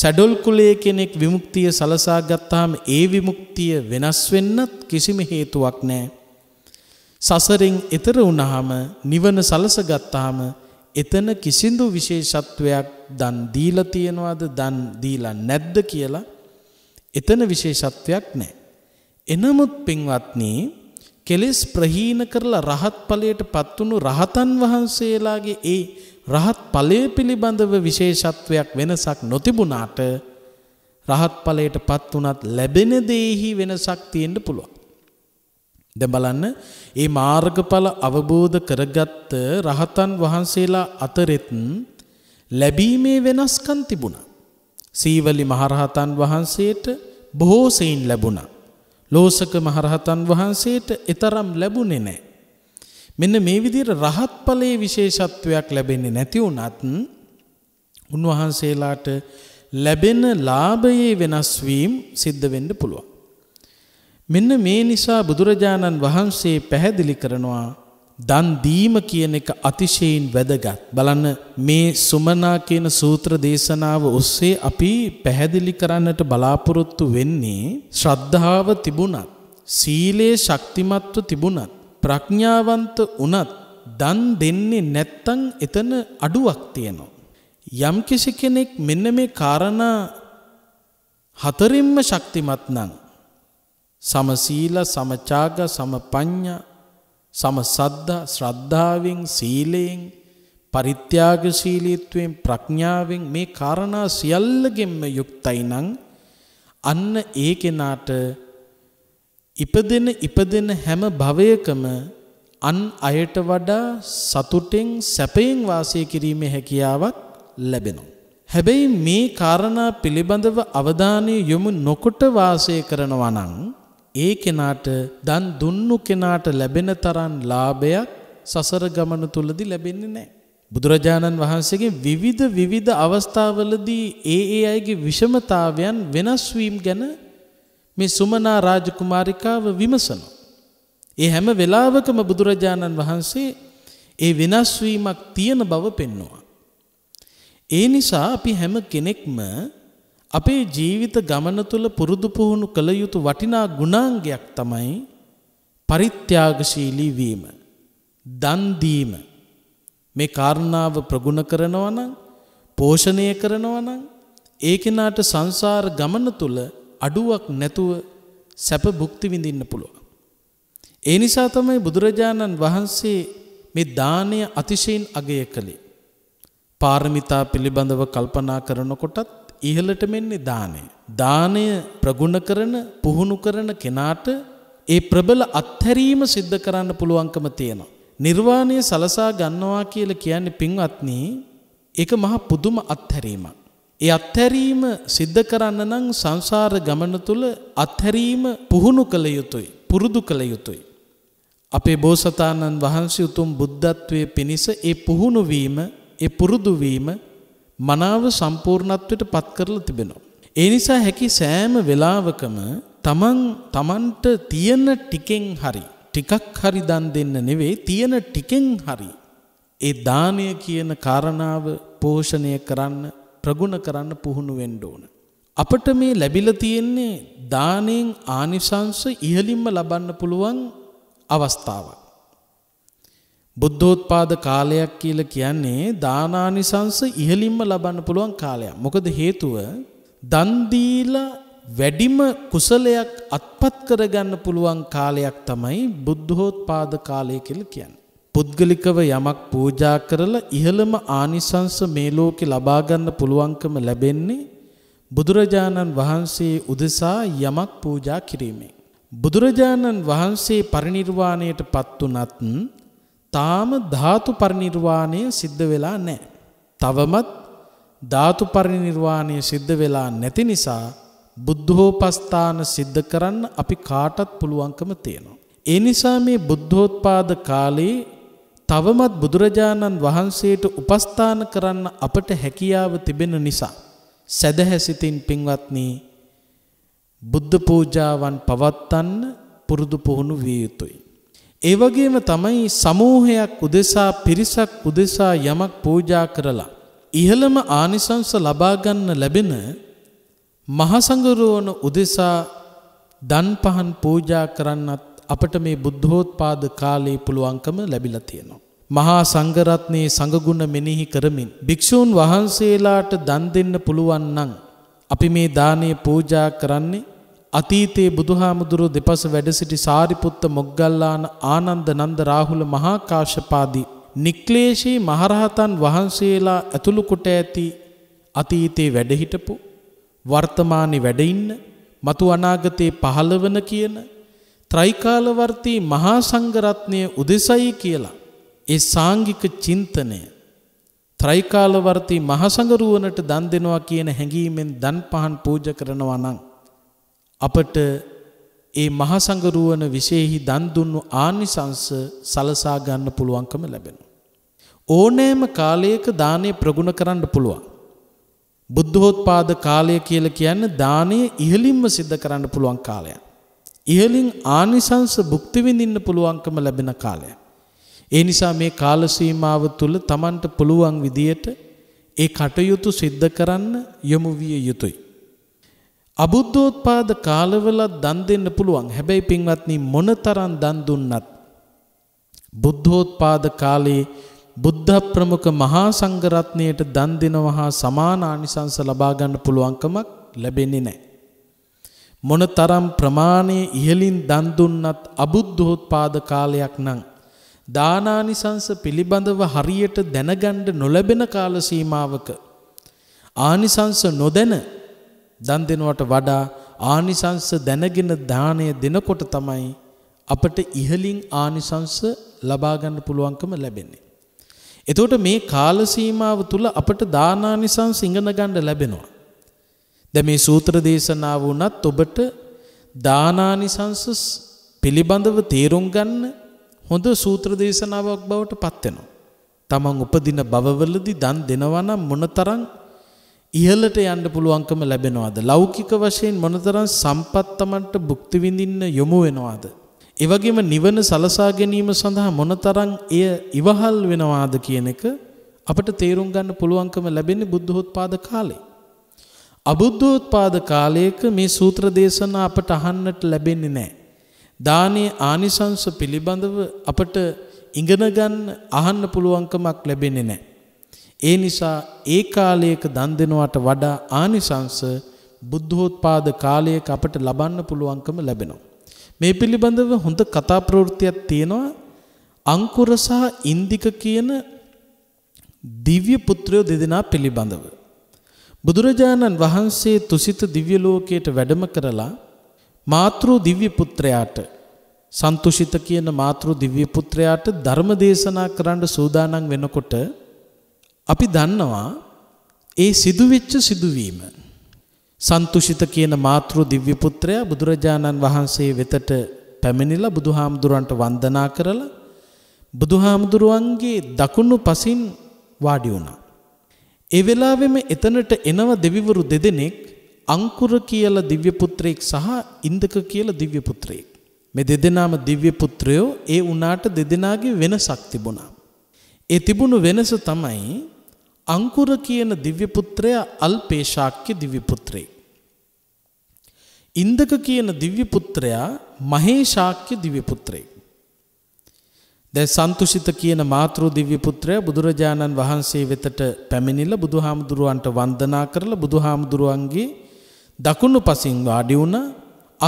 සැඩොල් කුලයේ කෙනෙක් විමුක්තිය සලසා ගත්තාම ඒ විමුක්තිය වෙනස් වෙන්නත් කිසිම හේතුවක් නැහැ. සසරින් එතර වුණාම නිවන සලසගත්තාම එතන කිසිඳු විශේෂත්වයක් දන් දීලා තියනවාද දන් දීලා නැද්ද කියලා එතන විශේෂත්වයක් නැහැ. එනමුත් පින්වත්නි කෙලෙස් ප්‍රහීන කරලා රහත් ඵලයට පත්වුණු රහතන් වහන්සේලාගේ ඒ රහත් ඵලය පිළිබඳව විශේෂත්වයක් වෙනසක් නොතිබුණාට රහත් ඵලයට පත්වුණත් ලැබෙන දෙෙහි වෙනසක් තියෙන්න පුළුවන්. දැන් බලන්න මේ මාර්ගඵල අවබෝධ කරගත්ත රහතන් වහන්සේලා අතරෙත් ලැබීමේ වෙනස්කම් තිබුණා. සීවලි මහරහතන් වහන්සේට බොහෝ සෙයින් ලැබුණා. ලෝසක මහරහතන් වහන්සේට එතරම් ලැබුණේ නැහැ. මෙන්න මේ විදිහට රහත් ඵලයේ විශේෂත්වයක් ලැබෙන්නේ නැති වුණත් උන්වහන්සේලාට ලැබෙන ලාභයේ වෙනස් වීම සිද්ධ වෙන්න පුළුවන්. මෙන්න මේ නිසා බුදුරජාණන් වහන්සේ පැහැදිලි කරනවා දන් දීම කියන එක අතිශයින් වැදගත්. බලන්න මේ සුමනා කියන සූත්‍ර දේශනාව ඔස්සේ අපි පැහැදිලි කරන්නට බලාපොරොත්තු වෙන්නේ ශ්‍රද්ධාව තිබුණත්, සීලේ ශක්තිමත්ව තිබුණත්, ප්‍රඥාවන්ත වුණත් දන් දෙන්නේ නැත්තම් එතන අඩුවක් තියෙනවා. යම් කෙනෙක් මෙන්න මේ காரணා හතරින්ම ශක්තිමත් නම් සමසීල සමචාග සමපඤ්ඤා සම සද්දා ශ්‍රද්ධාවෙන් සීලයෙන් පරිත්‍යාගශීලීත්වයෙන් ප්‍රඥාවෙන් මේ කාරණා සියල්ලගෙන්ම යුක්තයි නම් අන්න ඒ කෙනාට ඉපදෙන ඉපදෙන හැම භවයකම අන් අයට වඩා සතුටෙන් සැපයෙන් වාසය කිරීමේ හැකියාවක් ලැබෙනවා. හැබැයි මේ කාරණා පිළිබඳව අවධානය යොමු නොකොට වාසය කරනවා නම් ඒ කෙනාට දන් දුන්නු කෙනාට ලැබෙන තරම් ලාභයක් සසර ගමන තුලදී ලැබෙන්නේ නැහැ. බුදුරජාණන් වහන්සේගේ විවිධ විවිධ අවස්ථාවලදී ඒ ඒ අයගේ විෂමතාවයන් වෙනස් වීම ගැන මේ සුමනා රාජකුමාරිකාව විමසනවා. ඒ හැම වෙලාවකම බුදුරජාණන් වහන්සේ ඒ වෙනස් වීමක් තියෙන බව පෙන්වනවා. ඒ නිසා අපි හැම කෙනෙක්ම අපේ ජීවිත ගමන තුළ පුරුදු පුහුණු කළ යුතු වටිනා ගුණාංගයක් තමයි පරිත්‍යාගශීලී වීම. දන්දීම. මේ කාරණාව ප්‍රගුණ කරනවනං පෝෂණය කරනවනං ඒ කෙනාට සංසාර ගමන තුළ අඩුවක් නැතුව සැප භුක්ති විඳින්න පුළුවන්. ඒ නිසා තමයි බුදුරජාණන් වහන්සේ මේ දානය අතිශයින් අගය කළේ. පාරමිතා පිළිබඳව කල්පනා කරනකොටත් ඉහළට මෙන්නේ දානය. දානය ප්‍රගුණ කරන පුහුණු කරන කෙනාට ඒ ප්‍රබල අත්හැරීම සිද්ධ කරන්න පුළුවන්කම තියෙනවා. නිර්වාණය සලසා ගන්නවා කියලා කියන්නේ පින්වත්නි ඒක මහා පුදුම අත්හැරීමක්. ඒ අත්හැරීම සිද්ධ කරන්න නම් සංසාර ගමන තුල අත්හැරීම පුහුණු කළ යුතුයි, පුරුදු කළ යුතුයි. අපේ බෝසතාණන් වහන්සේ උතුම් බුද්ධත්වයේ පිණිස ඒ පුහුණු වීම, ඒ පුරුදු වීම මනාව සම්පූර්ණත්වයට පත් කරලා තිබෙනවා. ඒ නිසා හැකි සෑම වෙලාවකම තමන් තමන්ට තියෙන ටිකෙන් හරි ටිකක් හරි දන් දෙන්න නෙවෙයි තියෙන ටිකෙන් හරි ඒ දානය කියන කාරණාව පෝෂණය කරන්න ප්‍රගුණ කරන්න පුහුණු වෙන්න ඕන. අපට මේ ලැබිලා තියෙන්නේ දානෙන් ආනිසංශ ඉහළින්ම ලබන්න පුළුවන් අවස්ථාවක්. බුද්ධෝත්පාද කාලයක් කියලා කියන්නේ දානානිසංස ඉහළින්ම ලබන්න පුළුවන් කාලයක්. මොකද හේතුව දන් වැඩිම කුසලයක් අත්පත් කරගන්න පුළුවන් කාලයක් තමයි බුද්ධෝත්පාද කාලය කියලා කියන්නේ. පුද්ගලිකව යමක් පූජා කරලා ඉහළම ආනිසංස මේ ලෝකේ ලබා ගන්න පුළුවන්කම ලැබෙන්නේ බුදුරජාණන් වහන්සේ උදෙසා යමක් පූජා කිරීමෙන්. බුදුරජාණන් වහන්සේ පරිණිරවාණයට පත් වුණත් තාම ධාතු පරිනිර්වාණය සිද්ධ වෙලා නෑ. තවමත් ධාතු පරිනිර්වාණය සිද්ධ වෙලා නැති නිසා බුද්ධෝපස්ථාන සිද්ධ කරන්න අපි කාටත් පුළුවන්කම තියෙනවා. ඒ නිසා මේ බුද්ධෝත්පාද කාලයේ තවමත් බුදුරජාණන් වහන්සේට උපස්ථාන කරන්න අපට හැකියාව තිබෙන නිසා. සැදැහැසිතින් පින්වත්නී බුද්ධ පූජාවන් පවත්වන්න පුරුදු පුහුණු විය යුතුයි. ඒ වගේම තමයි සමූහයක් උදෙසා පිරිසක් උදෙසා යමක් පූජා කරලා ඉහළම ආනිසංස ලබා ගන්න ලැබෙන මහසඟරුවන උදෙසා දන් පහන් පූජා කරන්නත් අපට මේ බුද්ධෝත්පාද කාලයේ පුළුවන්කම ලැබිලා තියෙනවා. මහා සංඝරත්නයේ සංගුණ මෙනෙහි කරමින් භික්ෂූන් වහන්සේලාට දන් දෙන්න පුළුවන් නම් අපි මේ දානය පූජා කරන්නේ අතීතයේ බුදුහාමුදුරුව දෙපස වැඩ සිටි සාරිපුත්ත මොග්ගල්ලාන ආනන්ද නන්ද රාහුල මහාකාශපාදී නික්ලේශී මහරහතන් වහන්සේලා ඇතුළු කොට ඇති අතීතේ වැඩ හිටපු වර්තමානයේ වැඩ ඉන්න මතු අනාගතේ පහළවන කියන ත්‍රිකාලවර්ති මහා සංඝරත්නය උදෙසයි කියලා ඒ සාංගික චින්තනය ත්‍රිකාලවර්ති මහසඟරුවනට දන් දෙනවා කියන හැඟීමෙන් දන් පහන් පූජා කරනවා නම් අපට ඒ මහා සංගරුවන විශේෂහි දන් දුන්නු ආනිසංස සලසා ගන්න පුළුවන්කම ලැබෙනවා. ඕනෑම කාලයක දානය ප්‍රගුණ කරන්න පුළුවන්. බුද්ධෝත්පාද කාලය කියලා කියන්න දානය ඉහලින්ම සිද්ධ කරන්න පුළුවන් කාලයක්. ඉහලින් ආනිසංස භුක්ති විඳින්න පුළුවන්කම ලැබෙන කාලය. ඒ නිසා මේ කාල සීමාව තුළ Tamanට පුළුවන් විදියට ඒ කටයුතු සිද්ධ කරන්න යොමු විය යුතුයි. අබුද්ධෝත්පාද කාලවලත් දන් දෙන්න පුළුවන්. හැබැයි පින්වත්නි මොනතරම් දන් දුන්නත් බුද්ධෝත්පාද කාලේ බුද්ධ ප්‍රමුඛ මහා සංඝරත්නයට දන් දෙනවා හා සමාන ආනිසංස ලබා ගන්න පුළුවන්කමක් ලැබෙන්නේ නැහැ. මොනතරම් ප්‍රමාණයේ ඉහලින් දන් දුන්නත් අබුද්ධෝත්පාද කාලයක් නම් දානානිසංස පිළිබඳව හරියට දැනගන්න නොලැබෙන කාල සීමාවක ආනිසංස නොදැන දන් දෙනවට වඩා ආනිසංස දැනගෙන දාණය දෙනකොට තමයි අපට ඉහලින් ආනිසංස ලබා ගන්න පුළුවන්කම ලැබෙන්නේ. එතකොට මේ කාල සීමාව තුල අපට දානානිසංස ඉගෙන ගන්න ලැබෙනවා. දැන් මේ සූත්‍ර දේශනාව වුණත් ඔබට දානානිසංස පිළිබඳව තේරුම් ගන්න හොඳ සූත්‍ර දේශනාවක් බවට පත් වෙනවා. තමන් උපදින බවවලදී දන් දෙනවා නම් මොනතරම් ඉහළට යන්න පුළුවන්කම ලැබෙනවාද ලෞකික වශයෙන් මොනතරම් සම්පත් Tamanට භුක්ති විඳින්න යොමු වෙනවාද ඒ වගේම නිවන සලසා ගැනීම සඳහා මොනතරම් එය ඉවහල් වෙනවාද කියන එක අපිට තේරුම් ගන්න පුළුවන්කම ලැබෙන්නේ බුද්ධෝත්පාද කාලේ අබුද්ධෝත්පාද කාලයක මේ සූත්‍ර දේශනා අපට අහන්නට ලැබෙන්නේ නැහැ දානයේ ආනිසංශ පිළිබඳව අපට ඉගෙන ගන්න අහන්න පුළුවන්කමක් ලැබෙන්නේ නැහැ ඒ නිසා ඒ කාලයක දන් දෙනවට වඩා ආනිසංස බුද්ධෝත්පාද කාලයක අපට ලබන්න පුළුවන්කම ලැබෙනවා. මේ පිළිබඳව හොඳ කතා ප්‍රවෘත්තියක් තියෙනවා අංකුර සහ ඉන්දික කියන දිව්‍ය පුත්‍රයෝ දෙදෙනා පිළිබඳව. බුදුරජාණන් වහන්සේ තුසිත දිව්‍ය ලෝකයට වැඩම කරලා මාතෘ දිව්‍ය පුත්‍රයාට සන්තුෂිත කියන මාතෘ දිව්‍ය පුත්‍රයාට ධර්ම දේශනා කරන්න සූදානම් වෙනකොට අපි දන්නවා ඒ සිදුවෙච්ච සිදුවීම සන්තුෂිත කියන මාතෘ දිව්‍ය පුත්‍රයා බුදුරජාණන් වහන්සේ වෙතට පැමිණිලා බුදුහාමුදුරන්ට වන්දනා කරලා බුදුහාමුදුරුවන්ගේ දකුණු පසින් වාඩි වුණා. ඒ වෙලාවෙම එතනට එනව දෙවිවරු දෙදෙනෙක් අංකුර කියලා දිව්‍ය පුත්‍රයෙක් සහ ඉන්දක කියලා දිව්‍ය පුත්‍රයෙක්. මේ දෙදෙනාම දිව්‍ය පුත්‍රයෝ ඒ උනාට දෙදෙනාගේ වෙනසක් තිබුණා. ඒ තිබුණු වෙනස තමයි අංකුර කියන දිව්‍යපුත්‍රය අල්පේශාක්‍ය දිව්‍යපුත්‍රේ. ඉන්දක කියන දිව්‍යපුත්‍රයා මහේශාක්‍ය දිව්‍යපුත්‍රේ. දැ සන්තුෂිත කියන මාතෘ දිව්‍යපුත්‍රය බුදුරජාණන් වහන්සේ වෙතට පැමිණිල බුදු හාමුදුරුවන්ට වන්දනා කරල බුදු හාමුදුරුවන්ගේ දකුණු පසින් වාඩිවුණ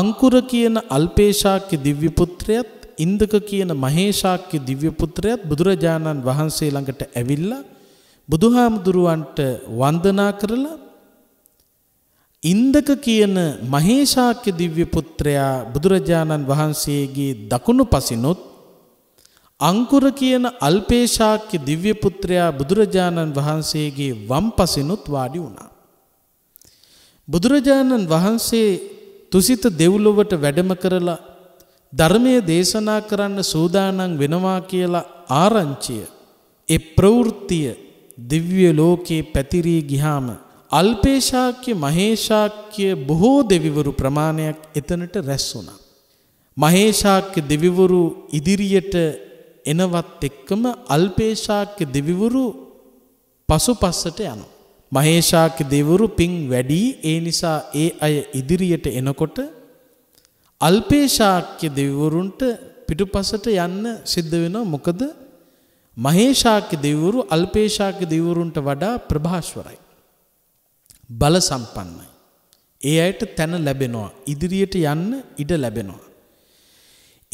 අංකුර කියන අල්පේශාක්‍ය දිව්‍යපුත්‍රයත් ඉන්දක කියන මහේශාක්‍ය දිව්‍යපුත්‍රයත් බුදුරජාණන් වහන්සේ ළඟට ඇවිල්ලා බුදුහාමුදුරුවන්ට වන්දනා කරලා ඉන්දක කියන මහේශාක්‍ය දිව්‍ය පුත්‍රයා බුදුරජාණන් වහන්සේගේ දකුණු පසිනුත් අංකුර කියන අල්පේශාක්‍ය දිව්‍ය පුත්‍රයා බුදුරජාණන් වහන්සේගේ වම් පසිනුත් වාඩි වුණා. බුදුරජාණන් වහන්සේ තුසිත දෙව්ලොවට වැඩම කරලා ධර්මය දේශනා කරන්න සූදානම් වෙනවා කියලා ආරංචිය ඒ ප්‍රවෘත්තිය දිව්‍ය ලෝකේ පැතිරී ගිහාම අල්පේශාක්‍ය මහේශාක්‍ය බොහෝ දෙවිවරු ප්‍රමාණයක් එතනට රැස් වුණා. මහේශාක්‍ය දෙවිවරු ඉදිරියට එනවත් එක්කම අල්පේශාක්‍ය දෙවිවරු පසුපස්සට යනවා. මහේශාක්‍ය දෙවිවරු පිං වැඩි ඒ නිසා ඒ අය ඉදිරියට එනකොට අල්පේශාක්‍ය දෙවිවරුන්ට පිටුපසට යන්න සිද්ධ වෙනවා මොකද මහේෂාක්‍ය දෙවුරු අල්පේෂාක්‍ය දෙවුරුන්ට වඩා ප්‍රභාශ්වරයි. බල සම්පන්නයි. ඒ අයට තැන ලැබෙනවා. ඉදිරියට යන්න ඉඩ ලැබෙනවා.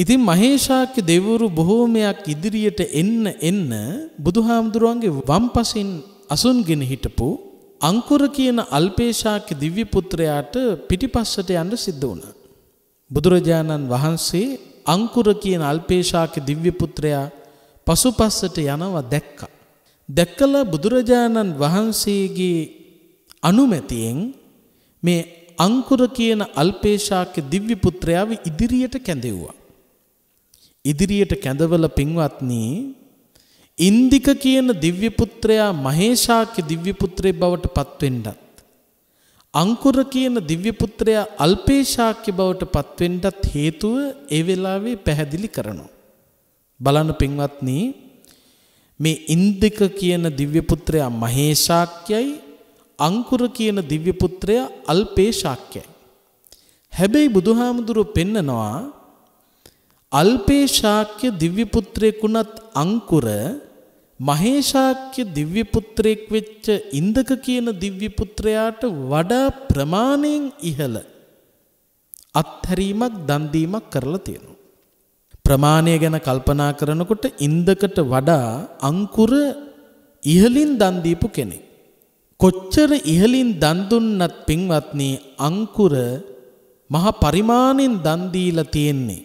ඉතින් මහේෂාක්‍ය දෙවරු බොහෝමයක් ඉදිරියට එන්න එන්න බුදුහාමුදුරුවන්ගේ වම්පසින් අසුන්ගෙන හිටපු අංකුර කියන අල්පේෂාක්‍ය දිව්‍ය පුත්‍රයාට පිටිපස්සට යන්න සිද්ධ වුණා. බුදුරජාණන් වහන්සේ අංකුර කියන අල්පේෂාක්‍ය දිව්‍ය පුත්‍රයා පසුපස්සට යනවා දැක්කා. දැක්කලා බුදුරජාණන් වහන්සේගේ අනුමැතියෙන් මේ අංකුර කියන අල්පේශාක්‍ය දිව්‍ය පුත්‍රයාව ඉදිරියට කැඳෙව්වා. ඉදිරියට කැඳවල පින්වත්නි ඉන්දික කියන දිව්‍ය පුත්‍රයා මහේශාක්‍ය දිව්‍ය පුත්‍රේ බවට පත්වෙන්නත් අංකුර කියන දිව්‍ය පුත්‍රයා අල්පේශාක්‍ය බවට පත්වෙන්නත් හේතුව ඒ වෙලාවේ පැහැදිලි කරනවා. බලන්න පින්වත්නි මේ ඉන්දික කියන දිව්‍ය පුත්‍රයා මහේශාක්‍යයි අංකුර කියන දිව්‍ය පුත්‍රයා අල්පේශාක්‍යයි. හැබැයි බුදුහාමුදුරුව පෙන්නනවා අල්පේශාක්‍ය දිව්‍ය පුත්‍රයෙකුණත් අංකුර මහේශාක්‍ය දිව්‍ය පුත්‍රයෙක් වෙච්ච ඉන්දක කියන දිව්‍ය පුත්‍රයාට වඩා ප්‍රමාණයෙන් ඉහළ අත්හැරීමක් දන් දීමක් කරලා තියෙනවා. ප්‍රමාණය ගැන කල්පනා කරනකොට ඉන්දකට වඩා අංකුර ඉහලින් දන් දීපු කෙනෙක්. කොච්චර ඉහලින් දන් දුන්නත් පින්වත්නි අංකුර මහ පරිමාණෙන් දන් දීලා තියෙන්නේ.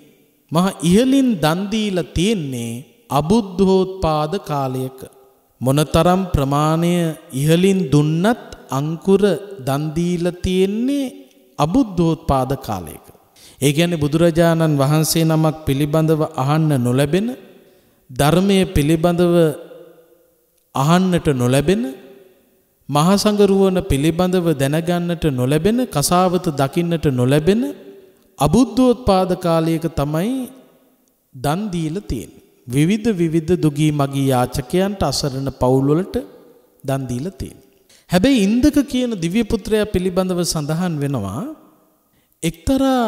මහ ඉහලින් දන් දීලා තියෙන්නේ අබුද්ධෝත්පාද කාලයක. මොනතරම් ප්‍රමාණය ඉහලින් දුන්නත් අංකුර දන් දීලා තියෙන්නේ අබුද්ධෝත්පාද කාලයක. ඒ කියන්නේ බුදුරජාණන් වහන්සේ නමක් පිළිබඳව අහන්න නොලැබෙන ධර්මයේ පිළිබඳව අහන්නට නොලැබෙන මහා සංගරුවන පිළිබඳව දැනගන්නට නොලැබෙන කසාවත දකින්නට නොලැබෙන අබුද්ධෝත්පාද කාලයක තමයි දන් දීලා තියෙන්නේ. විවිධ විවිධ දුගී මගී යාචකයන්ට අසරණ පවුල්වලට දන් දීලා තියෙන්නේ. හැබැයි ඉන්දක කියන දිව්‍ය පුත්‍රයා පිළිබඳව සඳහන් වෙනවා එක්තරා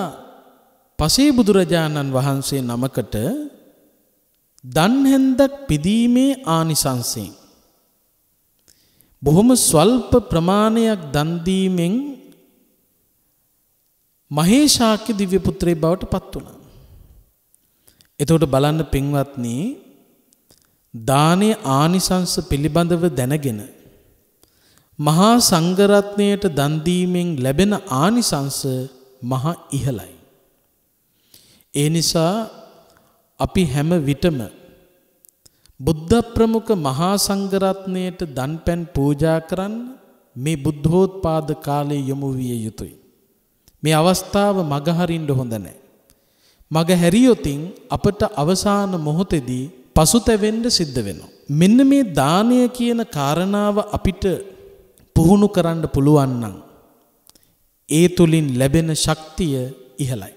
පසේ බුදුරජාණන් වහන්සේ නමකට දන්හැන්දක් පිදීමේ ආනිසංසයෙන්. බොහොම ස්වල්ප ප්‍රමාණයක් දන්දීමෙන් මහේශාක්‍ය දිව්‍ය පුත්‍රේ බවට පත් වුණා. එතකොට බලන්න පින්වත්නි දානේ ආනිසංස පිළිබඳව දැනගෙන මහා සංඝරත්නයට දන් දීමෙන් ලැබෙන ආනිසංස මහ ඉහළයි. ඒ නිසා අපි හැම විටම බුද්ධ ප්‍රමුඛ මහා සංඝරත්නයට දන්පැන් පූජා කරන්න මේ බුද්ධෝත්පාද කාලේ යොමු විය යුතුය. මේ අවස්ථාව මගහරින්න හොඳ නැහැ. මග හැරියොතින් අපට අවසාන මොහොතේදී පසුතැවෙන්න සිද්ධ වෙනවා. මෙන්න මේ දානය කියන කාරණාව අපිට පුහුණු කරන්න පුළුවන් නම් ඒ තුලින් ලැබෙන ශක්තිය ඉහළයි.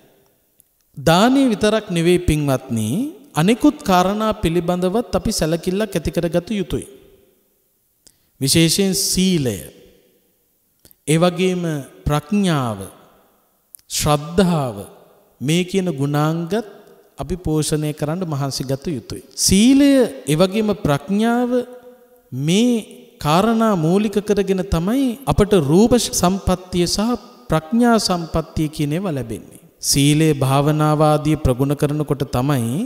දානේ විතරක් නෙවෙයි පින්වත්නි අනෙකුත් කාරණා පිළිබඳවත් අපි සැලකිල්ලක් ඇති කරගත යුතුයි. විශේෂයෙන් සීලය. ඒ වගේම ප්‍රඥාව, ශ්‍රද්ධාව මේ කියන ගුණාංගත් අපි පෝෂණය කරන්න මහන්සි ගත යුතුයි. සීලය, ඒ වගේම ප්‍රඥාව මේ කාරණා මූලික කරගෙන තමයි අපට රූප සම්පත්තිය සහ ප්‍රඥා සම්පත්තිය කියන ඒවා ලැබෙන්නේ. සීලේ භාවනාවාදී ප්‍රගුණ කරනකොට තමයි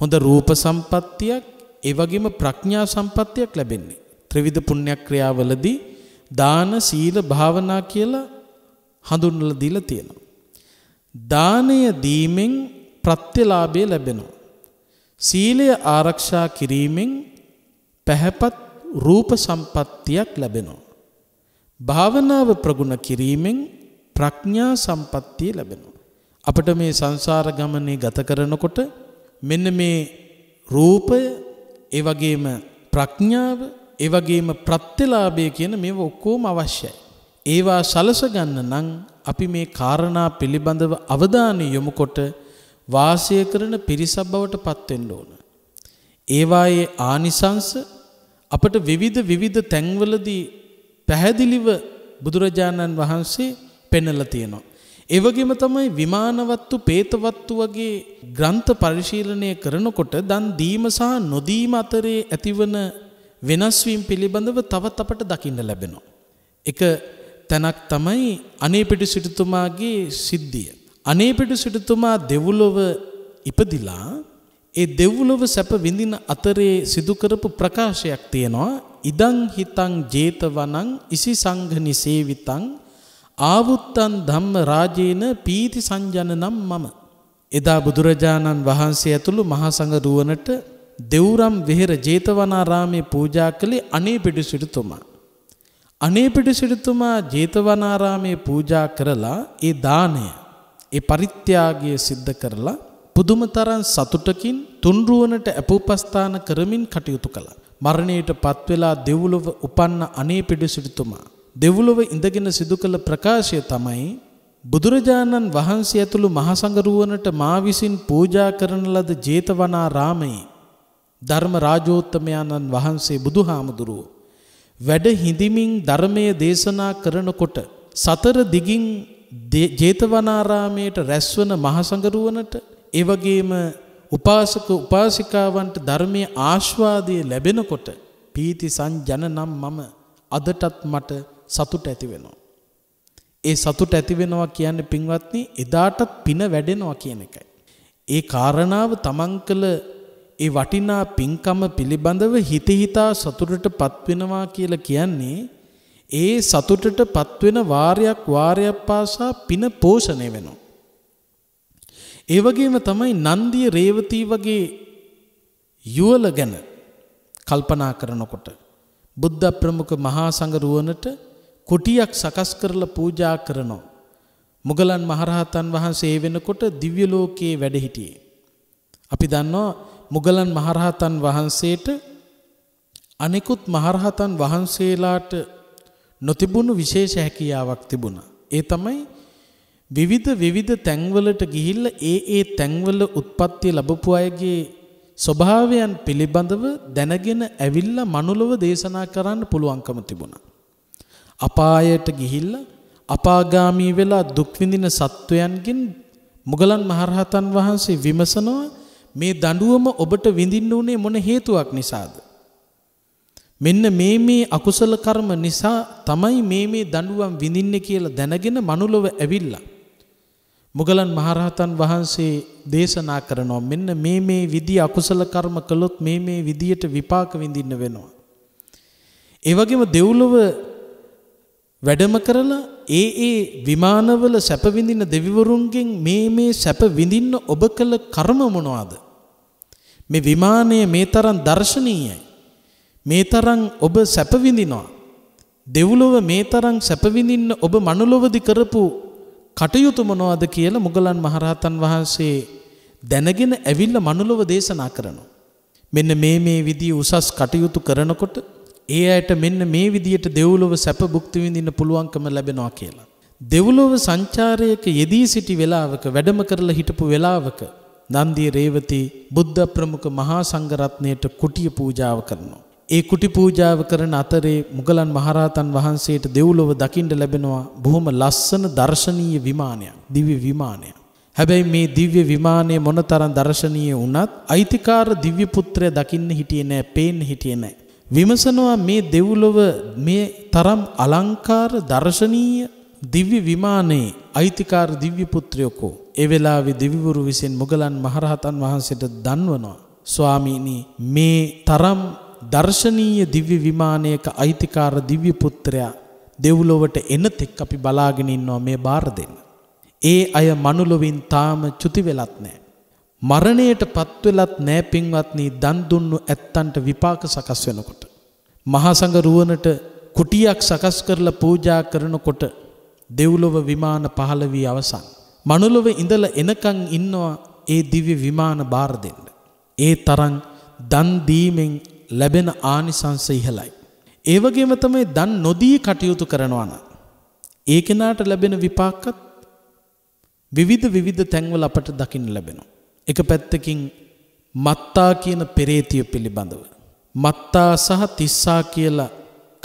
හොඳ රූප සම්පත්තියක් ඒ වගේම ප්‍රඥා සම්පත්තියක් ලැබෙන්නේ. ත්‍රිවිධ පුණ්‍යක්‍රියාවලදී දාන සීල භාවනා කියලා හඳුන්වලා දීලා තියෙනවා. දානය දීමෙන් ප්‍රත්‍යලාභය ලැබෙනවා. සීලය ආරක්ෂා කිරීමෙන් පැහැපත් රූප සම්පත්තියක් ලැබෙනවා. භාවනාව ප්‍රගුණ කිරීමෙන් ප්‍රඥා සම්පත්තිය ලැබෙනවා. අපට මේ සංසාර ගමනේ ගත කරනකොට මෙන්න මේ රූපය ඒ වගේම ප්‍රඥාව ඒ වගේම ප්‍රත්‍යලාභය කියන මේව ඔක්කොම අවශ්‍යයි. ඒවා සලස ගන්න නම් අපි මේ කාරණා පිළිබඳව අවධානය යොමුකොට වාසය කරන පිරිසක් බවට පත් වෙන්න ඕන. ඒවායේ ආනිසංස අපට විවිධ විවිධ තැන්වලදී පැහැදිලිව බුදුරජාණන් වහන්සේ පෙන්වලා තියෙනවා. එවගේම තමයි විමානවත්තු පේතවත්තු වගේ ග්‍රන්ථ පරිශීලනය කරනකොට දන් දීම සහ නොදීම අතරේ ඇතිවන වෙනස්වීම් පිළිබඳව තවත් අපට දකින්න ලැබෙනවා. එක තැනක් තමයි අනේපිටු සිටුතුමාගේ සිද්ධිය. අනේපිටු සිටුතුමා දෙව්ලොව ඉපදිලා ඒ දෙව්ලොව සැප විඳින අතරේ සිදු කරපු ප්‍රකාශයක් තියෙනවා. ඉදං හිතං 제තවනං ඉසි සංඝනි සේවිතං ආවුත්තන් ධම්ම රාජේන පීති සංජන නම් මම. එදා බුදුරජාණන් වහන්සේ ඇතුළු මහසඟ රුවනට දෙවුරම් වෙහෙර ජේතවනාරාමේ පූජා කළේ අනේ පිටිසිටුතුමා. අනේ පිටිසිටුතුමා ජේතවනාරාමේ පූජා කරලා ඒ දානය ඒ පරිත්‍යාගය සිද්ධ කරලා පුදුම තරම් සතුටකින් තුන්රුවනට ඇපූපස්ථාන කරමින් කටයුතු කළා. මරණයට පත්වෙලා දෙව්ලොව උපන්න අනේ පිටිසිටුතුමා දෙව්ලොව ඉඳගෙන සිදු කළ ප්‍රකාශය තමයි බුදුරජාණන් වහන්සේ ඇතුළු මහසඟරුවනට මා විසින් පූජා කරන ලද ජේතවනා රාමයේ ධර්ම රාජෝත්තමයාණන් වහන්සේ බුදුහාමුදුරුව වැඩ හිඳමින් ධර්මය දේශනා කරනකොට සතර දිගින් ජේතවනාරාමයට රැස්වන මහසඟරුවනට එවගේම උපාසක උපාසිකාවන්ට ධර්මය ආශ්වාදය ලැබෙනකොට පීති සංජන නම් මම අදටත් මට සතුට ඇති වෙනවා. ඒ සතුට ඇති වෙනවා කියන්නේ පින්වත්නි එදාටත් පින වැඩෙනවා කියන එකයි. ඒ කාරණාව තමන් කළ ඒ වටිනා පින්කම පිළිබඳව හිත හිතා සතුටටපත් වෙනවා කියලා කියන්නේ ඒ සතුටටපත් වෙන වාරයක් වාරයක් පාසා පින පෝෂණය වෙනවා. ඒ වගේම තමයි නන්දිය රේවතී වගේ යුවල ගැන කල්පනා කරනකොට බුද්ධ ප්‍රමුඛ මහා සංඝ රුවනට කුටියක් සකස් කරලා පූජා කරනවා. මුගලන් මහරහතන් වහන්සේ වෙනකොට දිව්‍ය ලෝකයේ වැඩ හිටියේ. අපි දන්නවා මුගලන් මහරහතන් වහන්සේට අනිකුත් මහරහතන් වහන්සේලාට නොතිබුණු විශේෂ හැකියාවක් තිබුණා. ඒ තමයි විවිධ විවිධ තැන්වලට ගිහිල්ලා ඒ ඒ තැන්වල උත්පත්ති ලැබපු අයගේ ස්වභාවයන් පිළිබඳව දැනගෙන ඇවිල්ලා මනුලව දේශනා කරන්න පුළුවන්කම තිබුණා. අපායට ගිහිල්ලා අපාගාමී වෙලා දුක් විඳින සත්වයන්ගෙන් මුගලන් මහරහතන් වහන්සේ විමසනවා මේ දඬුවම ඔබට විඳින්න උනේ මොන හේතුවක් නිසාද? මෙන්න මේ මේ අකුසල කර්ම නිසා තමයි මේ මේ දඬුවම් විඳින්නේ කියලා දැනගෙන මනුලොව ඇවිල්ලා මුගලන් මහරහතන් වහන්සේ දේශනා කරනවා මෙන්න මේ මේ විදි අකුසල කර්ම කළොත් මේ මේ විදියට විපාක විඳින්න වෙනවා. ඒ වගේම දෙව්ලොව වැඩම කරලා ඒ ඒ විමානවල සැප විඳින දෙවිවරුන්ගෙන් මේ මේ සැප විඳින්න ඔබ කළ කර්ම මොනවාද? මේ විමානය මේ තරම් දර්ශනීයයි. මේ තරම් ඔබ සැප විඳිනවා. දෙව්ලොව මේ තරම් සැප විඳින්න ඔබ මනුලොවදී කරපු කටයුතු මොනවාද කියලා මුගලන් මහරහතන් වහන්සේ දැනගෙන ඇවිල්ලා මනුලොව දේශනා කරනවා. මෙන්න මේ මේ විදිහ උසස් කටයුතු කරනකොට ඒ අයට මෙන්න මේ විදියට දෙව්ලොව සැප භුක්ති විඳින්න පුළුවන්කම ලැබෙනවා කියලා. දෙව්ලොව සංචාරයක යෙදී සිටි වෙලාවක වැඩම කරලා හිටපු වෙලාවක නන්දිය රේවති බුද්ධ ප්‍රමුඛ මහා සංඝරත්නයට කුටිය පූජාව කරනවා. ඒ කුටි පූජාව කරන අතරේ මුගලන් මහරහතන් වහන්සේට දෙව්ලොව දකින්න ලැබෙනවා බොහොම ලස්සන දර්ශනීය විමානයක්, දිව්‍ය විමානයක්. හැබැයි මේ දිව්‍ය විමානය මොනතරම් දර්ශනීය වුණත් අයිතිකාර දිව්‍ය පුත්‍රය දකින්න හිටියේ නෑ, පේන්න හිටියේ නෑ. විමසනවා මේ දෙව්ලොව මේ තරම් අලංකාර දර්ශනීය දිව්‍ය විමානයේ අයිතිකාර දිව්‍ය පුත්‍රයකෝ ඒ වෙලාවේ දිවිවරු විසින් මුගලන් මහරහතන් වහන්සේට දන්වනවා ස්වාමීනි මේ තරම් දර්ශනීය දිව්‍ය විමානයක අයිතිකාර දිව්‍ය පුත්‍රයා දෙව්ලොවට එනතෙක් අපි බලාගෙන ඉන්නවා මේ බාර දෙන්න. ඒ අය මනුලොවින් තාම චුති වෙලත් නැහැ. මරණයට පත්වෙලත් නෑ පින්වත්නී දන් දුන්නු ඇත්තන්ට විපාක සකස් වෙනකොට. මහසඟ රුවනට කුටියක් සකස් කරලා පූජා කරනකොට දෙව්ලොව විමාන පහළ වී අවසන්. මනුලොව ඉඳල එනකං ඉන්නවා ඒ දිව්‍ය විමාන බාර දෙන්න. ඒ තරම් දන් දීමෙන් ලැබෙන ආනිසංස ඉහළයි. ඒ වගේම තමයි දන් නොදී කටයුතු කරනවා නම් ඒ කෙනාට ලැබෙන විපාකත් විවිධ විවිධ තැන්වල අපට දකින්න ලැබෙනවා. එක පැත්තකින් මත්තා කියන පෙරේතිය පිළිබඳව. මත්තා සහ තිස්සා කියලා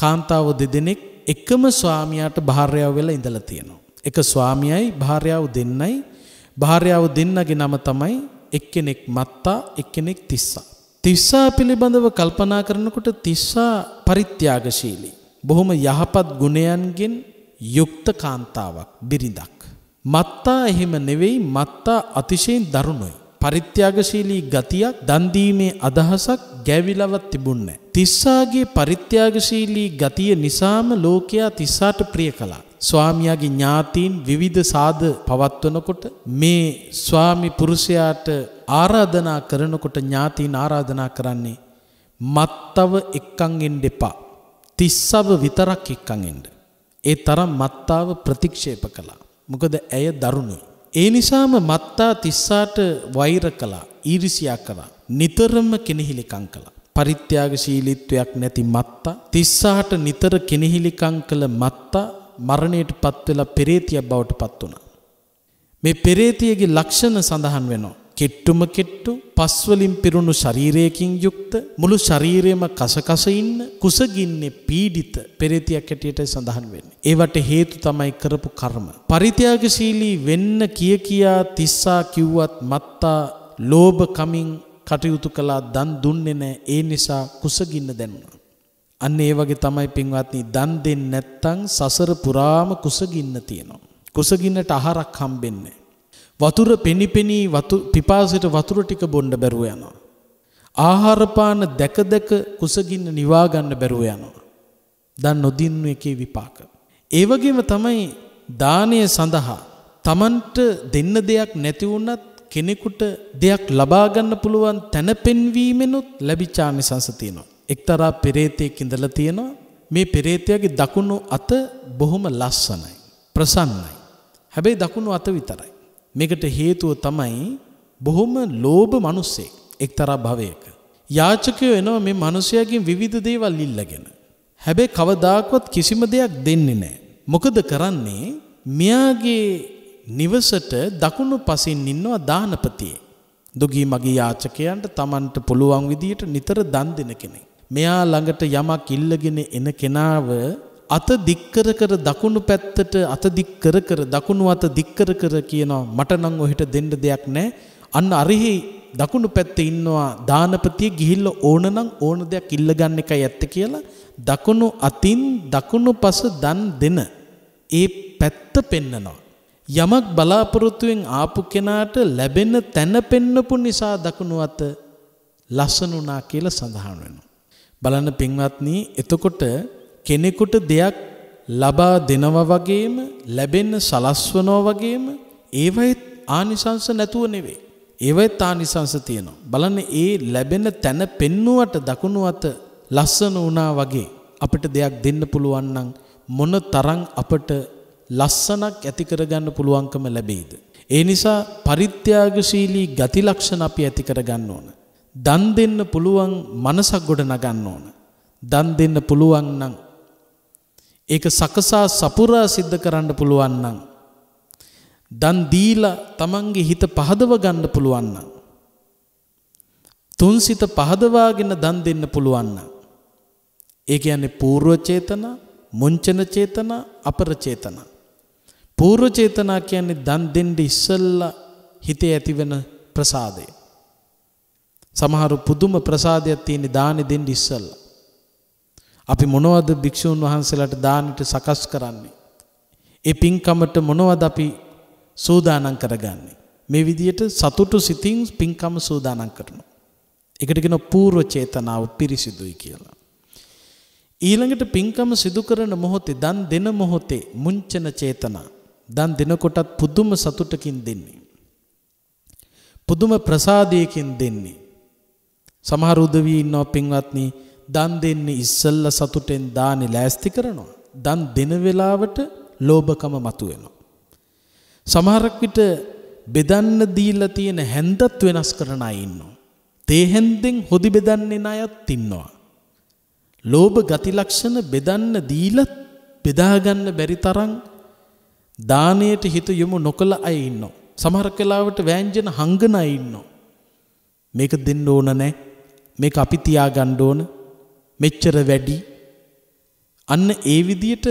කාන්තාව දෙදෙනෙක් එකම ස්වාමියාට භාර්යාව වෙලා ඉඳලා තියෙනවා. එක ස්වාමියයි භාර්යාව දෙන්නයි භාර්යාව දෙන්නගේ නම තමයි එක්කෙනෙක් මත්තා එක්කෙනෙක් තිස්සා. තිස්සා පිළිබඳව කල්පනා කරනකොට තිස්සා පරිත්‍යාගශීලී. බොහොම යහපත් ගුණයන්ගෙන් යුක්ත කාන්තාවක් බිරිඳක්. මත්තා එහෙම නෙවෙයි මත්තා අතිශයෙන් දරුණුයි. පරිත්‍යාගශීලී ගතියක් දන්දීමේ අදහසක් ගැවිලවත් තිබුන්නේ. තිස්සාගේ පරිත්‍යාගශීලී ගතිය නිසාම ලෝකයා තිස්සාට ප්‍රිය කළා. ස්වාමියාගේ ඥාතීන් විවිධ සාද පවත්වනකොට මේ ස්වාමි පුරුෂයාට ආරාධනා කරනකොට ඥාතීන් ආරාධනා කරන්නේ මත්තව එක්කන් එන්න එපා. තිස්සව විතරක් එක්කන් එන්න. ඒ තරම් මත්තාව ප්‍රතික්ෂේප කළා. මොකද ඇය දරුණුයි. ඒ නිසාම මත්තා තිස්සාට වෛර කළා ඊරිසියා කළා නිතරම කෙනෙහිලිකං කළා පරිත්‍යාගශීලීත්වයක් නැති මත්තා තිස්සාට නිතර කෙනෙහිලිකං කළ මත්තා මරණයට පත්වෙලා පෙරේතියක් බවට පත් වුණා මේ පෙරේතියගේ ලක්ෂණ සඳහන් වෙනවා කෙට්ටුම කෙට්ටු පස්වලින් පිරුණු ශරීරයකින් යුක්ත මුළු ශරීරයම කසකස ඉන්න කුසගින්නේ පීඩිත පෙරේතියක් හැටියට සඳහන් වෙන්නේ. ඒවට හේතු තමයි කරපු කර්ම. පරිත්‍යාගශීලී වෙන්න කිය කියා තිස්සා කිව්වත් මත්තා ලෝභ කමින් කටයුතු කළා දන් දුන්නේ නැහැ. ඒ නිසා කුසගින්න දැනුණා. අන්න ඒ වගේ තමයි පින්වත්නි දන් දෙන්නේ නැත්නම් සසර පුරාම කුසගින්න තියෙනවා. කුසගින්නට ආහාරක් හම්බෙන්නේ වතුර පෙනිපෙනී පිපාසයට වතුර ටික බොණ්ඩ බැරුව යනවා. ආහාරපාන දැක දැක කුසගින්න නිවාගන්න බැරුව යනවා. දන් නොදින්නු එකේ විපාක. ඒවගේම තමයි දානය සඳහා තමන්ට දෙන්න දෙයක් නැති වුණත් කෙනෙකුට දෙයක් ලබාගන්න පුළුවන් තැන පෙන්වීමෙනුත් ලැබිච්චාමි සංසතියනවා. එක්තරා පෙරේතයක් ඉඳල තියෙනවා මේ පෙරේතයාගේ දකුණු අත බොහොම ලස්සනයි. ප්‍රසන්නයි. හැබැයි දකුණු අත විතරයි. මේකට හේතුව තමයි බොහොම ලෝභ මිනිස්සෙක් එක්තරා භවයක. යාචකයෝ එනවා මේ මිනිසයාගෙන් විවිධ දේවල් ඉල්ලගෙන. හැබැයි කවදාකවත් කිසිම දෙයක් දෙන්නේ නැහැ. මොකද කරන්නේ? මෙයාගේ නිවසට දකුණු පසින් ඉන්නවා දානපතියෙක්. දුගී මගේ යාචකයන්ට Tamanට පුළුවන් විදියට නිතර දන් දෙන කෙනෙක්. මෙයා ළඟට යමක් ඉල්ලගෙන එන කෙනාව අත දික්කර කර දකුණු පැත්තට අත දික්කර කර දකුණු අත දික්කර කර කියනවා මට නම් ඔහෙට දෙන්න දෙයක් නැහැ. අන්න අරිහි දකුණු පැත්තේ ඉන්නවා දානපතිය ගිහිල්ලා ඕන නම් ඕන දෙයක් ඉල්ලගන්න එකයි ඇත්ත කියලා දකුණු අතින් දකුණු පස දන් දෙන ඒ පැත්ත පෙන්නනවා. යමක් බලාපොරොත්තුවෙන් ආපු කෙනාට ලැබෙන තැන පෙන්නපු නිසා දකුණු අත ලස්සනුනා කියලා සඳහන් වෙනවා. බලන්න පින්වත්නි එතකොට කෙනෙකුට දෙයක් ලබා දෙනවා වගේම ලැබෙන්න සලස්වනවා වගේම ඒවයිත් ආනිසංස නැතුව නෙවෙයි. ඒවයිත් ආනිසංස තියෙනවා. බලන්න ඒ ලැබෙන තැන පෙන්නුවට දකුණු අත ලස්සන වුණා වගේ අපිට දෙයක් දෙන්න පුළුවන් නම් මොන තරම් අපට ලස්සනක් ඇති කරගන්න පුළුවන්කම ලැබෙයිද? ඒ නිසා පරිත්‍යාගශීලී ගති ලක්ෂණ අපි ඇති කරගන්න ඕන. දන් දෙන්න පුළුවන් මනසක් ගොඩ නගන්න ඕන. දන් දෙන්න පුළුවන් නම් ඒක සකසා සපුරා සිද්ධ කරන්න පුළුවන් නම් දන් දීලා තමන්ගේ හිත පහදව ගන්න පුළුවන් නම් තුන් සිත පහදවාගෙන දන් දෙන්න පුළුවන් නම් ඒ කියන්නේ పూర్ව චේතන, මුංචන චේතන, අපර චේතන. పూర్ව චේතන කියන්නේ දන් දෙන්න ඉස්සෙල්ලා හිතේ ඇතිවෙන ප්‍රසාදය. සමහර පුදුම ප්‍රසාදයක් තියෙන දානෙ දෙන්න ඉස්සෙල්ලා අපි මොනවද භික්ෂූන් වහන්සේලාට දානට සකස් කරන්නේ. ඒ පින්කමට මොනවද අපි සූදානම් කරගන්නේ. මේ විදියට සතුටු සිතින් පින්කම සූදානම් කරනවා. එකටගෙන පූර්ව චේතනාව පිරිසිදුයි කියලා. ඊළඟට පින්කම සිදු කරන මොහොතේ දන් දෙන මොහොතේ මුංචන චේතනා දන් දෙනකොටත් පුදුම සතුටකින් දෙන්නේ. පුදුම ප්‍රසාදයකින් දෙන්නේ. සමහර උදවී ඉන්නවා පින්වත්නි දන් දෙන්නේ ඉස්සල්ල සතුටෙන් දානේ ලෑස්ති කරනවා. දන් දෙන වෙලාවට ලෝභකම මතුවෙනවා. සමහරක් විට බෙදන්න දීලා තියෙන හැන්දත් වෙනස් කරන අය ඉන්නවා. තේ හැන්දෙන් හොදි බෙදන්නේ අයත් ඉන්නවා. ලෝභ ගති ලක්ෂණ බෙදන්න දීලත් බෙදා ගන්න බැරි තරම් දානයට හිත යොමු නොකළ අය ඉන්නවා. සමහර කාලවට වෑංජන හංගන අය ඉන්නවා. මේක දෙන්න ඕන නැහැ. මේක අපි තියාගන්න ඕන. මෙච්චර වැඩි අන්න ඒ විදියට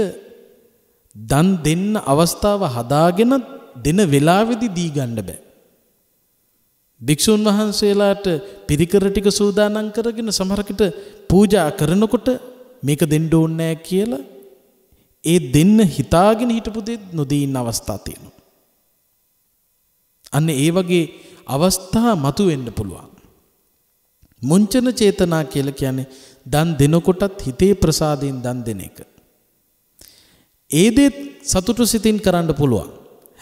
දන් දෙන්න අවස්ථාව හදාගෙන දෙන වෙලාවේදී දී ගන්න බෑ. භික්ෂුන් වහන්සේලාට පිරිකර ටික සූදානම් කරගෙන සමහරකට පූජා කරනකොට මේක දෙන්න ඕනේ නෑ කියලා ඒ දෙන්න හිතාගෙන හිටපු දෙ නොදී ඉන්න අවස්ථා තියෙනවා. අන්න ඒ වගේ අවස්ථා මතුවෙන්න පුළුවන්. මුංචන චේතනා කියලා කියන්නේ දන් දෙනකොටත් හිතේ ප්‍රසාදයෙන් දන් දෙන එක. ඒදෙත් සතුටු සිතින් කරන්න පුළුවන්.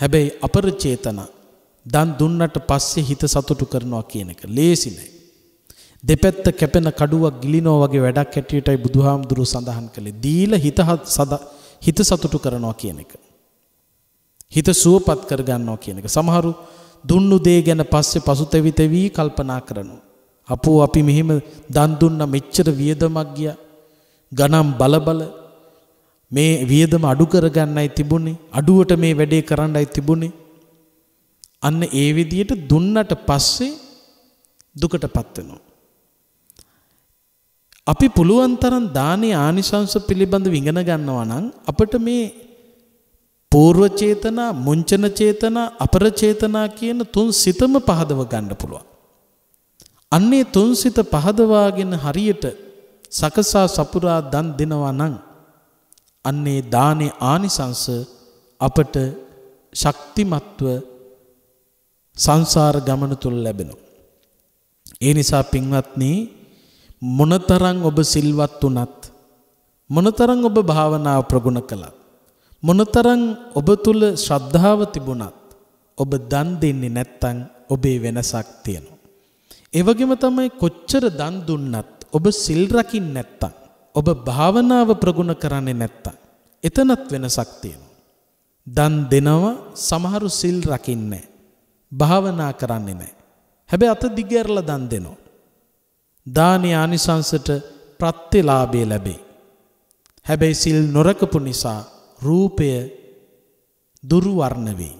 හැබැයි අපරචේතන දන් දුන්නට පස්සේ හිත සතුටු කරනවා කියන එක ලේසි නෑ. දෙපැත්ත කැපෙන කඩුවක් ගිලිනෝ වගේ වැඩක් හැටියටයි බුදුහාමුදුරුව සඳහන් කළේ. දීල හිත හිත සතුටු කරනවා කියන එක. හිත සුවපත් කරගන්නවා කියන එක. සමහරු දුන්නු දේ ගැන පස්සේ පසුතැවිතවී කල්පනා කරනවා. අපෝ අපි මෙහෙම දන් දුන්න මෙච්චර වියදමක් ගියා. ගණන් බලබල මේ වියදම අඩු කරගන්නයි තිබුණේ. අඩුවට මේ වැඩේ කරන්නයි තිබුණේ. අන්න ඒ විදියට දුන්නට පස්සේ දුකටපත් වෙනවා. අපි පුළුවන් තරම් දානේ ආනිසංශ පිළිබඳ විඳන ගන්නවා නම් අපිට මේ పూర్ව චේතනා, මුංචන චේතනා, අපර චේතනා කියන තුන් සිතම පහදව ගන්න පුළුවන්. අන්නේ තුන්සිත පහදවාගෙන හරියට සකසා සපුරා දන් දෙනවා නම් අන්නේ දානේ ආනිසංස අපට ශක්තිමත්ව සංසාර ගමන තුල ලැබෙනවා. ඒ නිසා පින්වත්නි මොනතරම් ඔබ සිල්වත් වුණත් මොනතරම් ඔබ භාවනාව ප්‍රගුණ කළත් මොනතරම් ඔබ තුල ශ්‍රද්ධාව තිබුණත් ඔබ දන් දෙන්නේ නැත්නම් ඔබේ වෙනසක් තියෙනවා. ඒ වගේම තමයි කොච්චර දන් දුන්නත් ඔබ සිල් රකින්නේ නැත්තම් ඔබ භාවනාව ප්‍රගුණ කරන්නේ නැත්තම් එතනත් වෙනසක් තියෙනවා. දන් දෙනවා සමහරු සිල් රකින්නේ භාවනා කරන්නේ නැහැ. හැබැයි අත දිග ඇරලා දන් දෙනවා. දානීය ආනිසංසට ප්‍රත්‍යලාභය ලැබේ. හැබැයි සිල් නොරකපු නිසා රූපය දුර්වර්ණ වෙයි.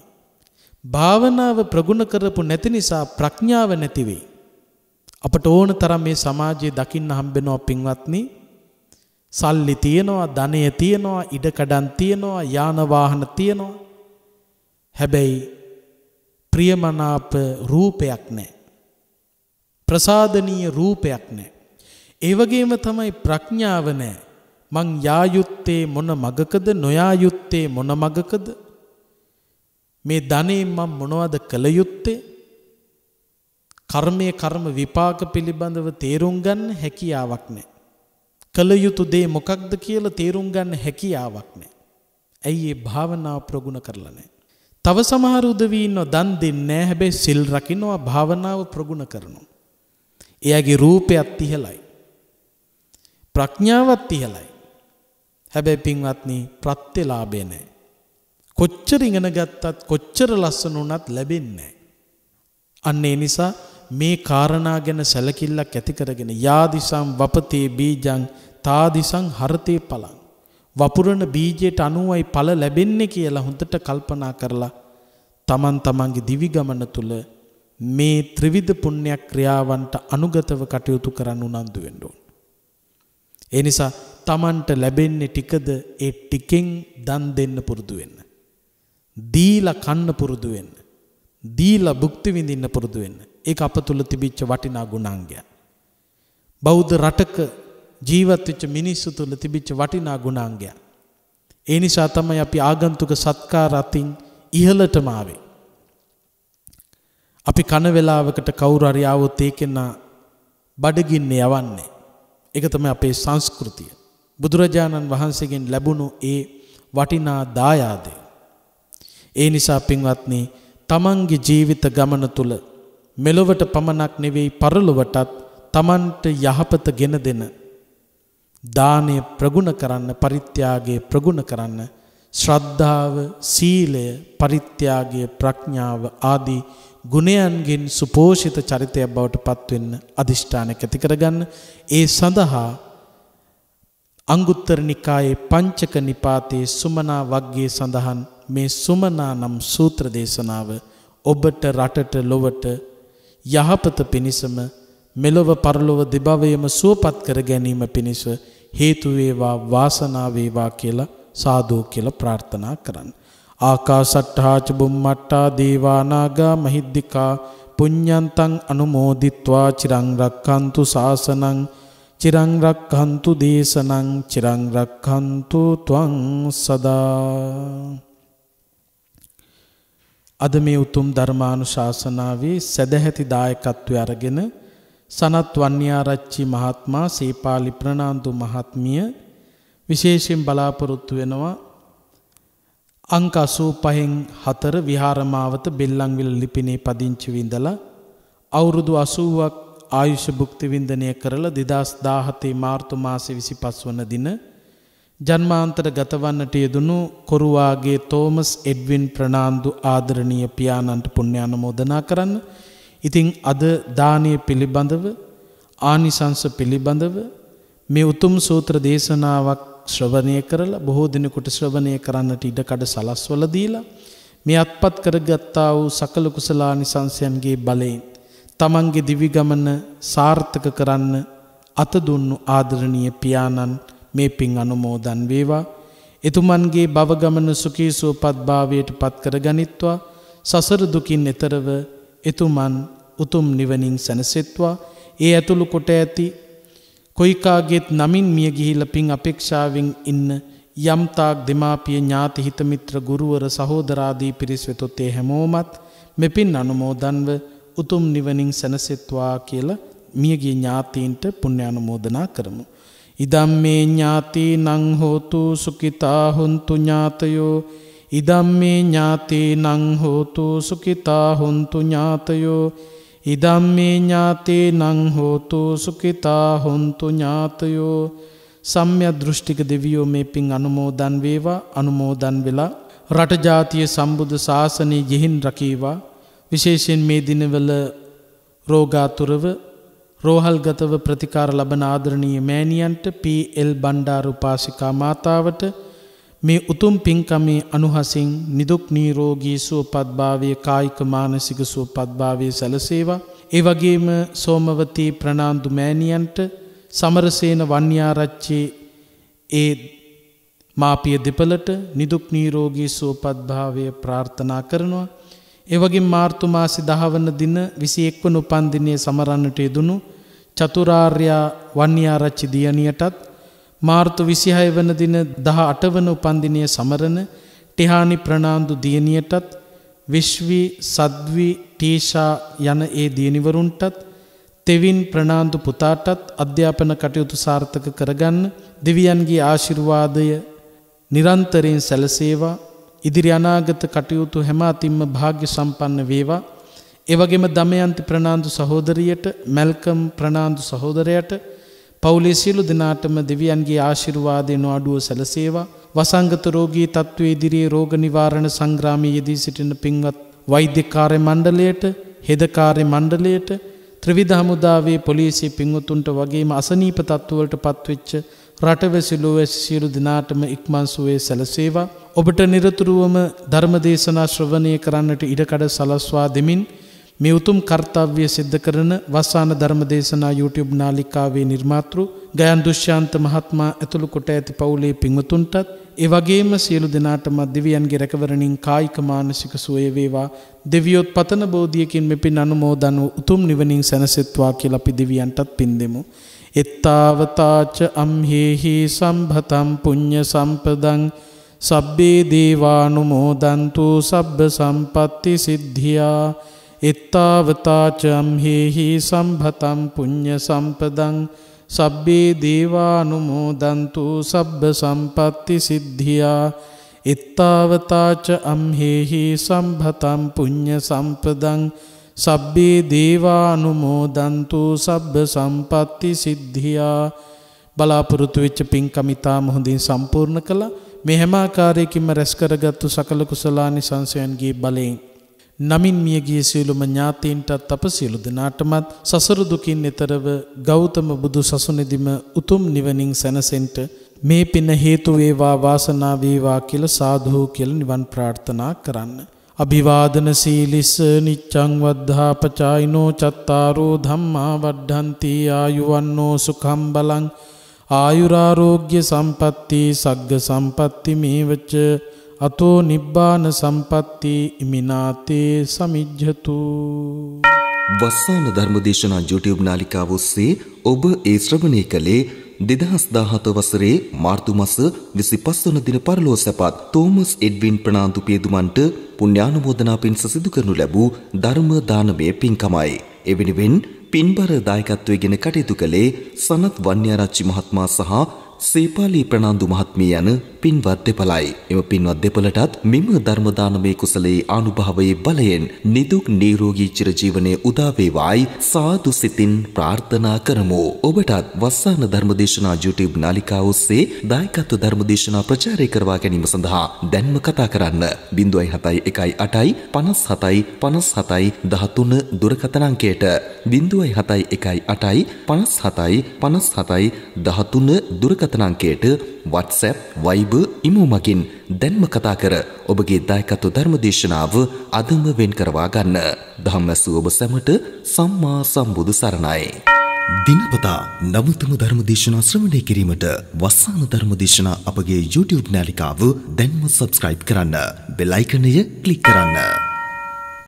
භාවනාව ප්‍රගුණ කරපු නැති නිසා ප්‍රඥාව නැති වෙයි. අපට ඕන තරම් මේ සමාජයේ දකින්න හම්බෙනවා පින්වත්නි සල්ලි තියෙනවා ධනය තියෙනවා ඉඩකඩම් තියෙනවා යාන වාහන තියෙනවා හැබැයි ප්‍රියමනාප රූපයක් නැහැ ප්‍රසාදනීය රූපයක් නැහැ ඒ වගේම තමයි ප්‍රඥාව නැහැ මං යා යුත්තේ මොන මගකද නොයා යුත්තේ මොන මගකද මේ ධනෙන් මම මොනවද කළ යුත්තේ කර්මයේ කර්ම විපාක පිළිබඳව තේරුම් ගන්න හැකියාවක් නැහැ. කල යුතු දේ මොකක්ද කියලා තේරුම් ගන්න හැකියාවක් නැහැ. ඇයි ඒ භාවනාව ප්‍රගුණ කරලා නැහැ? තව සමහර උදවි ඉන්නව දන් දෙන්නේ නැහැ හැබැයි සිල් රකින්නවා භාවනාව ප්‍රගුණ කරනවා. එයාගේ රූපයත් ඉහළයි. ප්‍රඥාවත් ඉහළයි. හැබැයි පින්වත්නි ප්‍රත්‍යලාභය නැහැ. කොච්චර ඉගෙන ගත්තත් කොච්චර ලස්සන වුණත් ලැබෙන්නේ නැහැ. අන්න ඒ නිසා මේ කාරණා ගැන සැලකිල්ලක් ඇති කරගෙන යාදිසම් වපතේ බීජං තාදිසං හරතේ පලං වපුරන බීජයට අනුවයි පල ලැබෙන්නේ කියලා හොඳට කල්පනා කරලා තමන් තමන්ගේ දිවි ගමන තුල මේ ත්‍රිවිධ පුණ්‍ය ක්‍රියාවන්ට අනුගතව කටයුතු කරන්න උනන්දු වෙන්න ඕන. ඒ නිසා තමන්ට ලැබෙන්නේ ටිකද ඒ ටිකෙන් දන් දෙන්න පුරුදු වෙන්න. දීලා කන්න පුරුදු වෙන්න. දීලා භුක්ති විඳින්න පුරුදු වෙන්න. ඒක අප තුළ තිබිච්ච වටිනා ගුණාංගයක්. බෞද්ධ රටක ජීවත් වෙච්ච මිනිස්සු තුළ තිබිච්ච වටිනා ගුණාංගයක්. ඒ නිසා තමයි අපි ආගන්තුක සත්කාර අතින් ඉහළටම ආවේ. අපි කන වේලාවකට කවුරු හරි ආවොත් ඒකෙන් බඩගින්නේ යවන්නේ. ඒක තමයි අපේ සංස්කෘතිය. බුදුරජාණන් වහන්සේගෙන් ලැබුණු ඒ වටිනා දායාදය. ඒ නිසා පින්වත්නි, තමන්ගේ ජීවිත ගමන තුළ මෙලොවට පමණක් නෙවෙයි පරලොවටත් තමන්ට යහපත ගෙන දෙන දානය ප්‍රගුණ කරන්න පරිත්‍යාගය ප්‍රගුණ කරන්න ශ්‍රද්ධාව සීලය පරිත්‍යාගය ප්‍රඥාව ආදී ගුණයන්ගෙන් සුපෝෂිත චරිතයක් බවට පත්වෙන්න අධිෂ්ඨානයක් ඇති කරගන්න ඒ සඳහා අංගුත්තර නිකායේ පංචක නිපාතයේ සුමනා වග්ගයේ සඳහන් මේ සුමනා නම් සූත්‍ර දේශනාව ඔබට රටට ලොවට යහපත පිණිසම මෙලොව පරලොව දෙබවයම සුවපත් කර ගැනීම පිණිස හේතුවේවා වාසනාවේවා කියලා සාධූ කියල ප්‍රාර්ථනා කරන්න. ආකා සට්හාච බුම්මට්ටා දේවානාගා මහිද්දිකා පුඤ්ඥන්තං අනුමෝදිත්වා චිරංරක්කන්තු ශාසනං චිරංරක්කන්තු දේශනං චිරංරක්කන්තු තුවං සදා. අද මේ උතුම් ධර්මානු ශාසනාවේ සැදැහැති දායකත්ව අරගෙන සනත් වන්‍යාරච්චි මහත්මා සේපාලි ප්‍රනාන්දු මහත්මිය විශේෂෙන් බලාපොරොත්තු වෙනවා අංක අසූ පහෙන් හතර විහාරමාවත බෙල්ලංවිල ලිපිනේ පදිංචිවිඳලා අවුරුදු අසූුවක් ආයුෂ භුක්තිවින්දනය කරලා දෙදස් දාහතේ මාර්තු මාසය විසි පස් වන දින ජන්මාන්තර ගතවන්නට යෙදුණු කොරුවාගේ තෝමස් එඩ්වින් ප්‍රනාන්දු ආදරණීය පියාණන්ට පුණ්‍යානුමෝදනා කරන්න. ඉතින් අද දානය පිළිබඳව ආනිසංස පිළිබඳව මේ උතුම් සූත්‍ර දේශනාවක් ශ්‍රවණය කරලා බොහෝ දිනෙකට ශ්‍රවණය කරන්නට ඉඩකඩ සලස්වල දීලා මේ අත්පත් කරගත්තා වූ සකල කුසලානිසංසයන්ගේ බලයෙන් තමන්ගේ දිවි ගමන සාර්ථක කරන්න අත දුන්නු ආදරණීය පියාණන් මේ පින් අනුමෝදන් වේවා එතුමන්ගේ භවගමන සුඛී සුවපත් භාවයට පත්කර ගනිත්වා සසර දුකින් එතරව එතුමන් උතුම් නිවනින් සැනසෙත්වා ඒ ඇතුළු කොට ඇති කොයිකාගේත් නමින් මිය ගිහිල පින් අපේක්ෂාවෙන් ඉන්න යම්තාක් දෙමාපිය ඥාති හිතමිත්‍ර ගුරුවර සහෝදරාදී පිරිස් වෙතොත් ඒ හැමෝමත් මෙපින් අනුමෝදන්ව උතුම් නිවනින් සැනසෙත්වා කියලා මියගේ ඥාතීන්ට පුණ්‍ය අනුමෝදනා කරමු. ඉදම්මේ ඥාති නංහෝතු සුකිතා හොන්තු ඥාතයෝ ඉදම්මේ ඥාති නංහෝතු සුකිතා හොන්තු ඥාතයෝ ඉදම්මේ ඥාති නංහෝතු සුකිතා හොන්තු ඥාතයෝ සම්ය දෘෂ්ටික දෙවියෝ මේ පින් අනුමෝදන් වේවා අනුමෝදන් වෙලා රටජාතිය සම්බුදු ශාසනය යෙහින් රකීවා විශේෂයෙන් මේ දිනවල රෝගාතුරව රෝහල්ගතව ප්‍රතිකාර ලබන ආදරණීය මෑණියන්ට පීඑල් බණ්ඩාර උපාසිකා මාතාවට මේ උතුම් පින්කමේ අනුහසින් නිදුක් නිරෝගී සුවපත්භාවය කායික මානසික සුවපත්භාවය සැලසේවා ඒ වගේම සෝමවතී ප්‍රනාන්දු මෑණියන්ට සමරසේන වන්‍යාරච්චේ ඒ මාපිය දෙපළට නිදුක් නිරෝගී සුවපත්භාවය ප්‍රාර්ථනා කරනවා එවගේ මාර්තුමාසි දහවන දින විසි එක්ව නුපන්දිනය සමරන්නට යෙදුණු චතුරාර්යා වන්‍යාරච්චි දියණියටත් මාර්තු විසිහය වන දින දහ අටවන උපන්දිනය සමරණ ටිහානි ප්‍රනාන්දු දියණියටත් විශ්වී සද්වී ටීෂා යන ඒ දියනිවරුන්ටත් තෙවින් ප්‍රනාන්දු පුතාටත් අධ්‍යාපන කටයුතු සාර්ථක කරගන්න දෙවියන්ගේ ආශිර්වාදය නිරන්තරයෙන් සැලසේවා ඉදිරි අනාගත කටයුතු හැම අතින්ම භාග්‍ය සම්පන්න වේවා. ඒ වගේම දමයන්ති ප්‍රනාන්දු සහෝදරියට, මල්කම් ප්‍රනාන්දු සහෝදරයට පවුලේ සියලු දෙනාටම දෙවියන්ගේ ආශිර්වාදයෙන් අඩුව සැලසේවා. වසංගත රෝගී තත්ත්වයේ ඉදිරියේ රෝග නිවාරණ සංග්‍රාමයේ යෙදී සිටින පින්වත් වෛද්‍යකාර්ය මණ්ඩලයට, හෙදකාර්ය මණ්ඩලයට, ත්‍රිවිධ හමුදාවේ පොලිසිය පින්වතුන්ට වගේම අසනීප තත්ත්වවලට පත්වෙච්ච රටවැසිලුවැස් සියලු දිනාටම ඉක්මන් සුවේ සැලසේවා. ඔබට නිරතුරුවම ධර්මදේශනා ශ්‍රවණය කරන්නට ඉඩකඩ සලස්වා දෙමින් මේ උතුම් කර්තව්‍ය සිද්ධ කරන වස්සාන ධර්මදේශනා YouTube නාලිකාවේ නිර්මාතෘ ගයන් දුෂ්‍යන්ත මහත්මයා ඇතුළු කොට ඇති පවුලේ පින්වතුන්ටත් ඒ වගේම සියලු දෙනාටම දෙවියන්ගේ රැකවරණින් කායික මානසික සුවය වේවා දෙවියොත් පතන බෝධියකින් මෙපින් අනුමෝදන් උතුම් නිවනින් සැනසෙත්වා කියලා අපි දෙවියන්ටත් පින් දෙමු එත්තාවතාච අම්හෙහි සම්භතම් පුඤ්ඤ සම්පදං සබ්බේ දේවානුමෝදන්තු සබ්බ සම්පatti සිද්ධියා එත්තාවතාච අම්හෙහි සම්භතම් පුඤ්ඤ සම්පදං සබ්බේ දේවානුමෝදන්තු සබ්බ සම්පatti සිද්ධියා එත්තාවතාච අම්හෙහි සම්භතම් පුඤ්ඤ සම්පදං සබ්බේ දේවානුමෝදන්තු සබ්බ සම්පatti සිද්ධියා බලාපොරොත්තු වෙච්ච පින්කමිතා මොහොඳින් සම්පූර්ණ කළා මේ හැම ආකාරයකින්ම රැස් කරගත්තු සකල කුසලානිසංසයන්ගේ බලයෙන් නමින් මියගිය සියලුම ඥාතීන්ටත් අප සියලු දෙනාටමත් සසර දුකින් එතරව ගෞතම බුදු සසුනේදීම උතුම් නිවනින් සැනසෙන්නට මේ පින හේතු වේවා වාසනාව වේවා කියලා සාදු කියලා නිවන් ප්‍රාර්ථනා කරන්න. අභිවාදන සීලිස නිච්චං වද්ධා පචායිනෝ චත්තාරෝ ධම්මා වඩ්ඩන්ති ආයුවන්නෝ සුකම් බලං ආයුරාරෝග්‍ය සම්පත්ති සග්ග සම්පත්ති මේවච්ච අතෝ නිබ්බාන සම්පත්ති ඉමිනාතේ සමිජ්ජතු වස්සාන ධර්මදේශනා YouTube නාලිකාව ඔස්සේ ඔබ ඒ ශ්‍රවණය කළේ දෙදහස් දාහත වසරේ මාර්තු මස විසි පස්වන දින පරලෝ සැපත් තෝමස් එඩ්වින් ප්‍රනාාන්තු පේදුමන්ට පුුණ්‍යානුමෝදනා පින්ස සිදු කරනු ලැබූ ධර්ම දානමය පින්කමයි. එවැනිවෙන් පින්බර දායකත්වය ගෙන කටයුතු කළේ සනත් වන්‍යාරච්චි මහත්මා සහ සේපාලී ප්‍රනාන්දු මහත්මිය යන පින්වත් දෙපළයි. එම පින්වත් දෙපළටත් මෙම ධර්ම දානමේ කුසලයේ අනුභවයේ බලයෙන් නිදුක් නිරෝගී චිරජීවනයේ උදා වේවායි සාදු සිතින් ප්‍රාර්ථනා කරමු. ඔබටත් වස්සාන ධර්මදේශනා YouTube නාලිකාව ඔස්සේ දායකත්ව ධර්මදේශනා ප්‍රචාරය කරවා ගැනීම සඳහා දැන්ම කතා කරන්න 071 8 57 57 දුරකථන අංකයට 071 8 57 57 13 දුරකථන දුරකථනංකයට WhatsApp, Viber, Imo මගින් දැන්ම කතා කර ඔබගේ දායකත්ව ධර්ම දේශනාව අදම වෙන් කරවා ගන්න. ධම්මසු ඔබ සැමට සම්මා සම්බුදු සරණයි. දිනපතා නවතම ධර්ම දේශනා ශ්‍රවණය කිරීමට වස්සාන ධර්ම දේශනා අපගේ YouTube නාලිකාව දැන්ම subscribe කරන්න. බෙල් icon එක click කරන්න.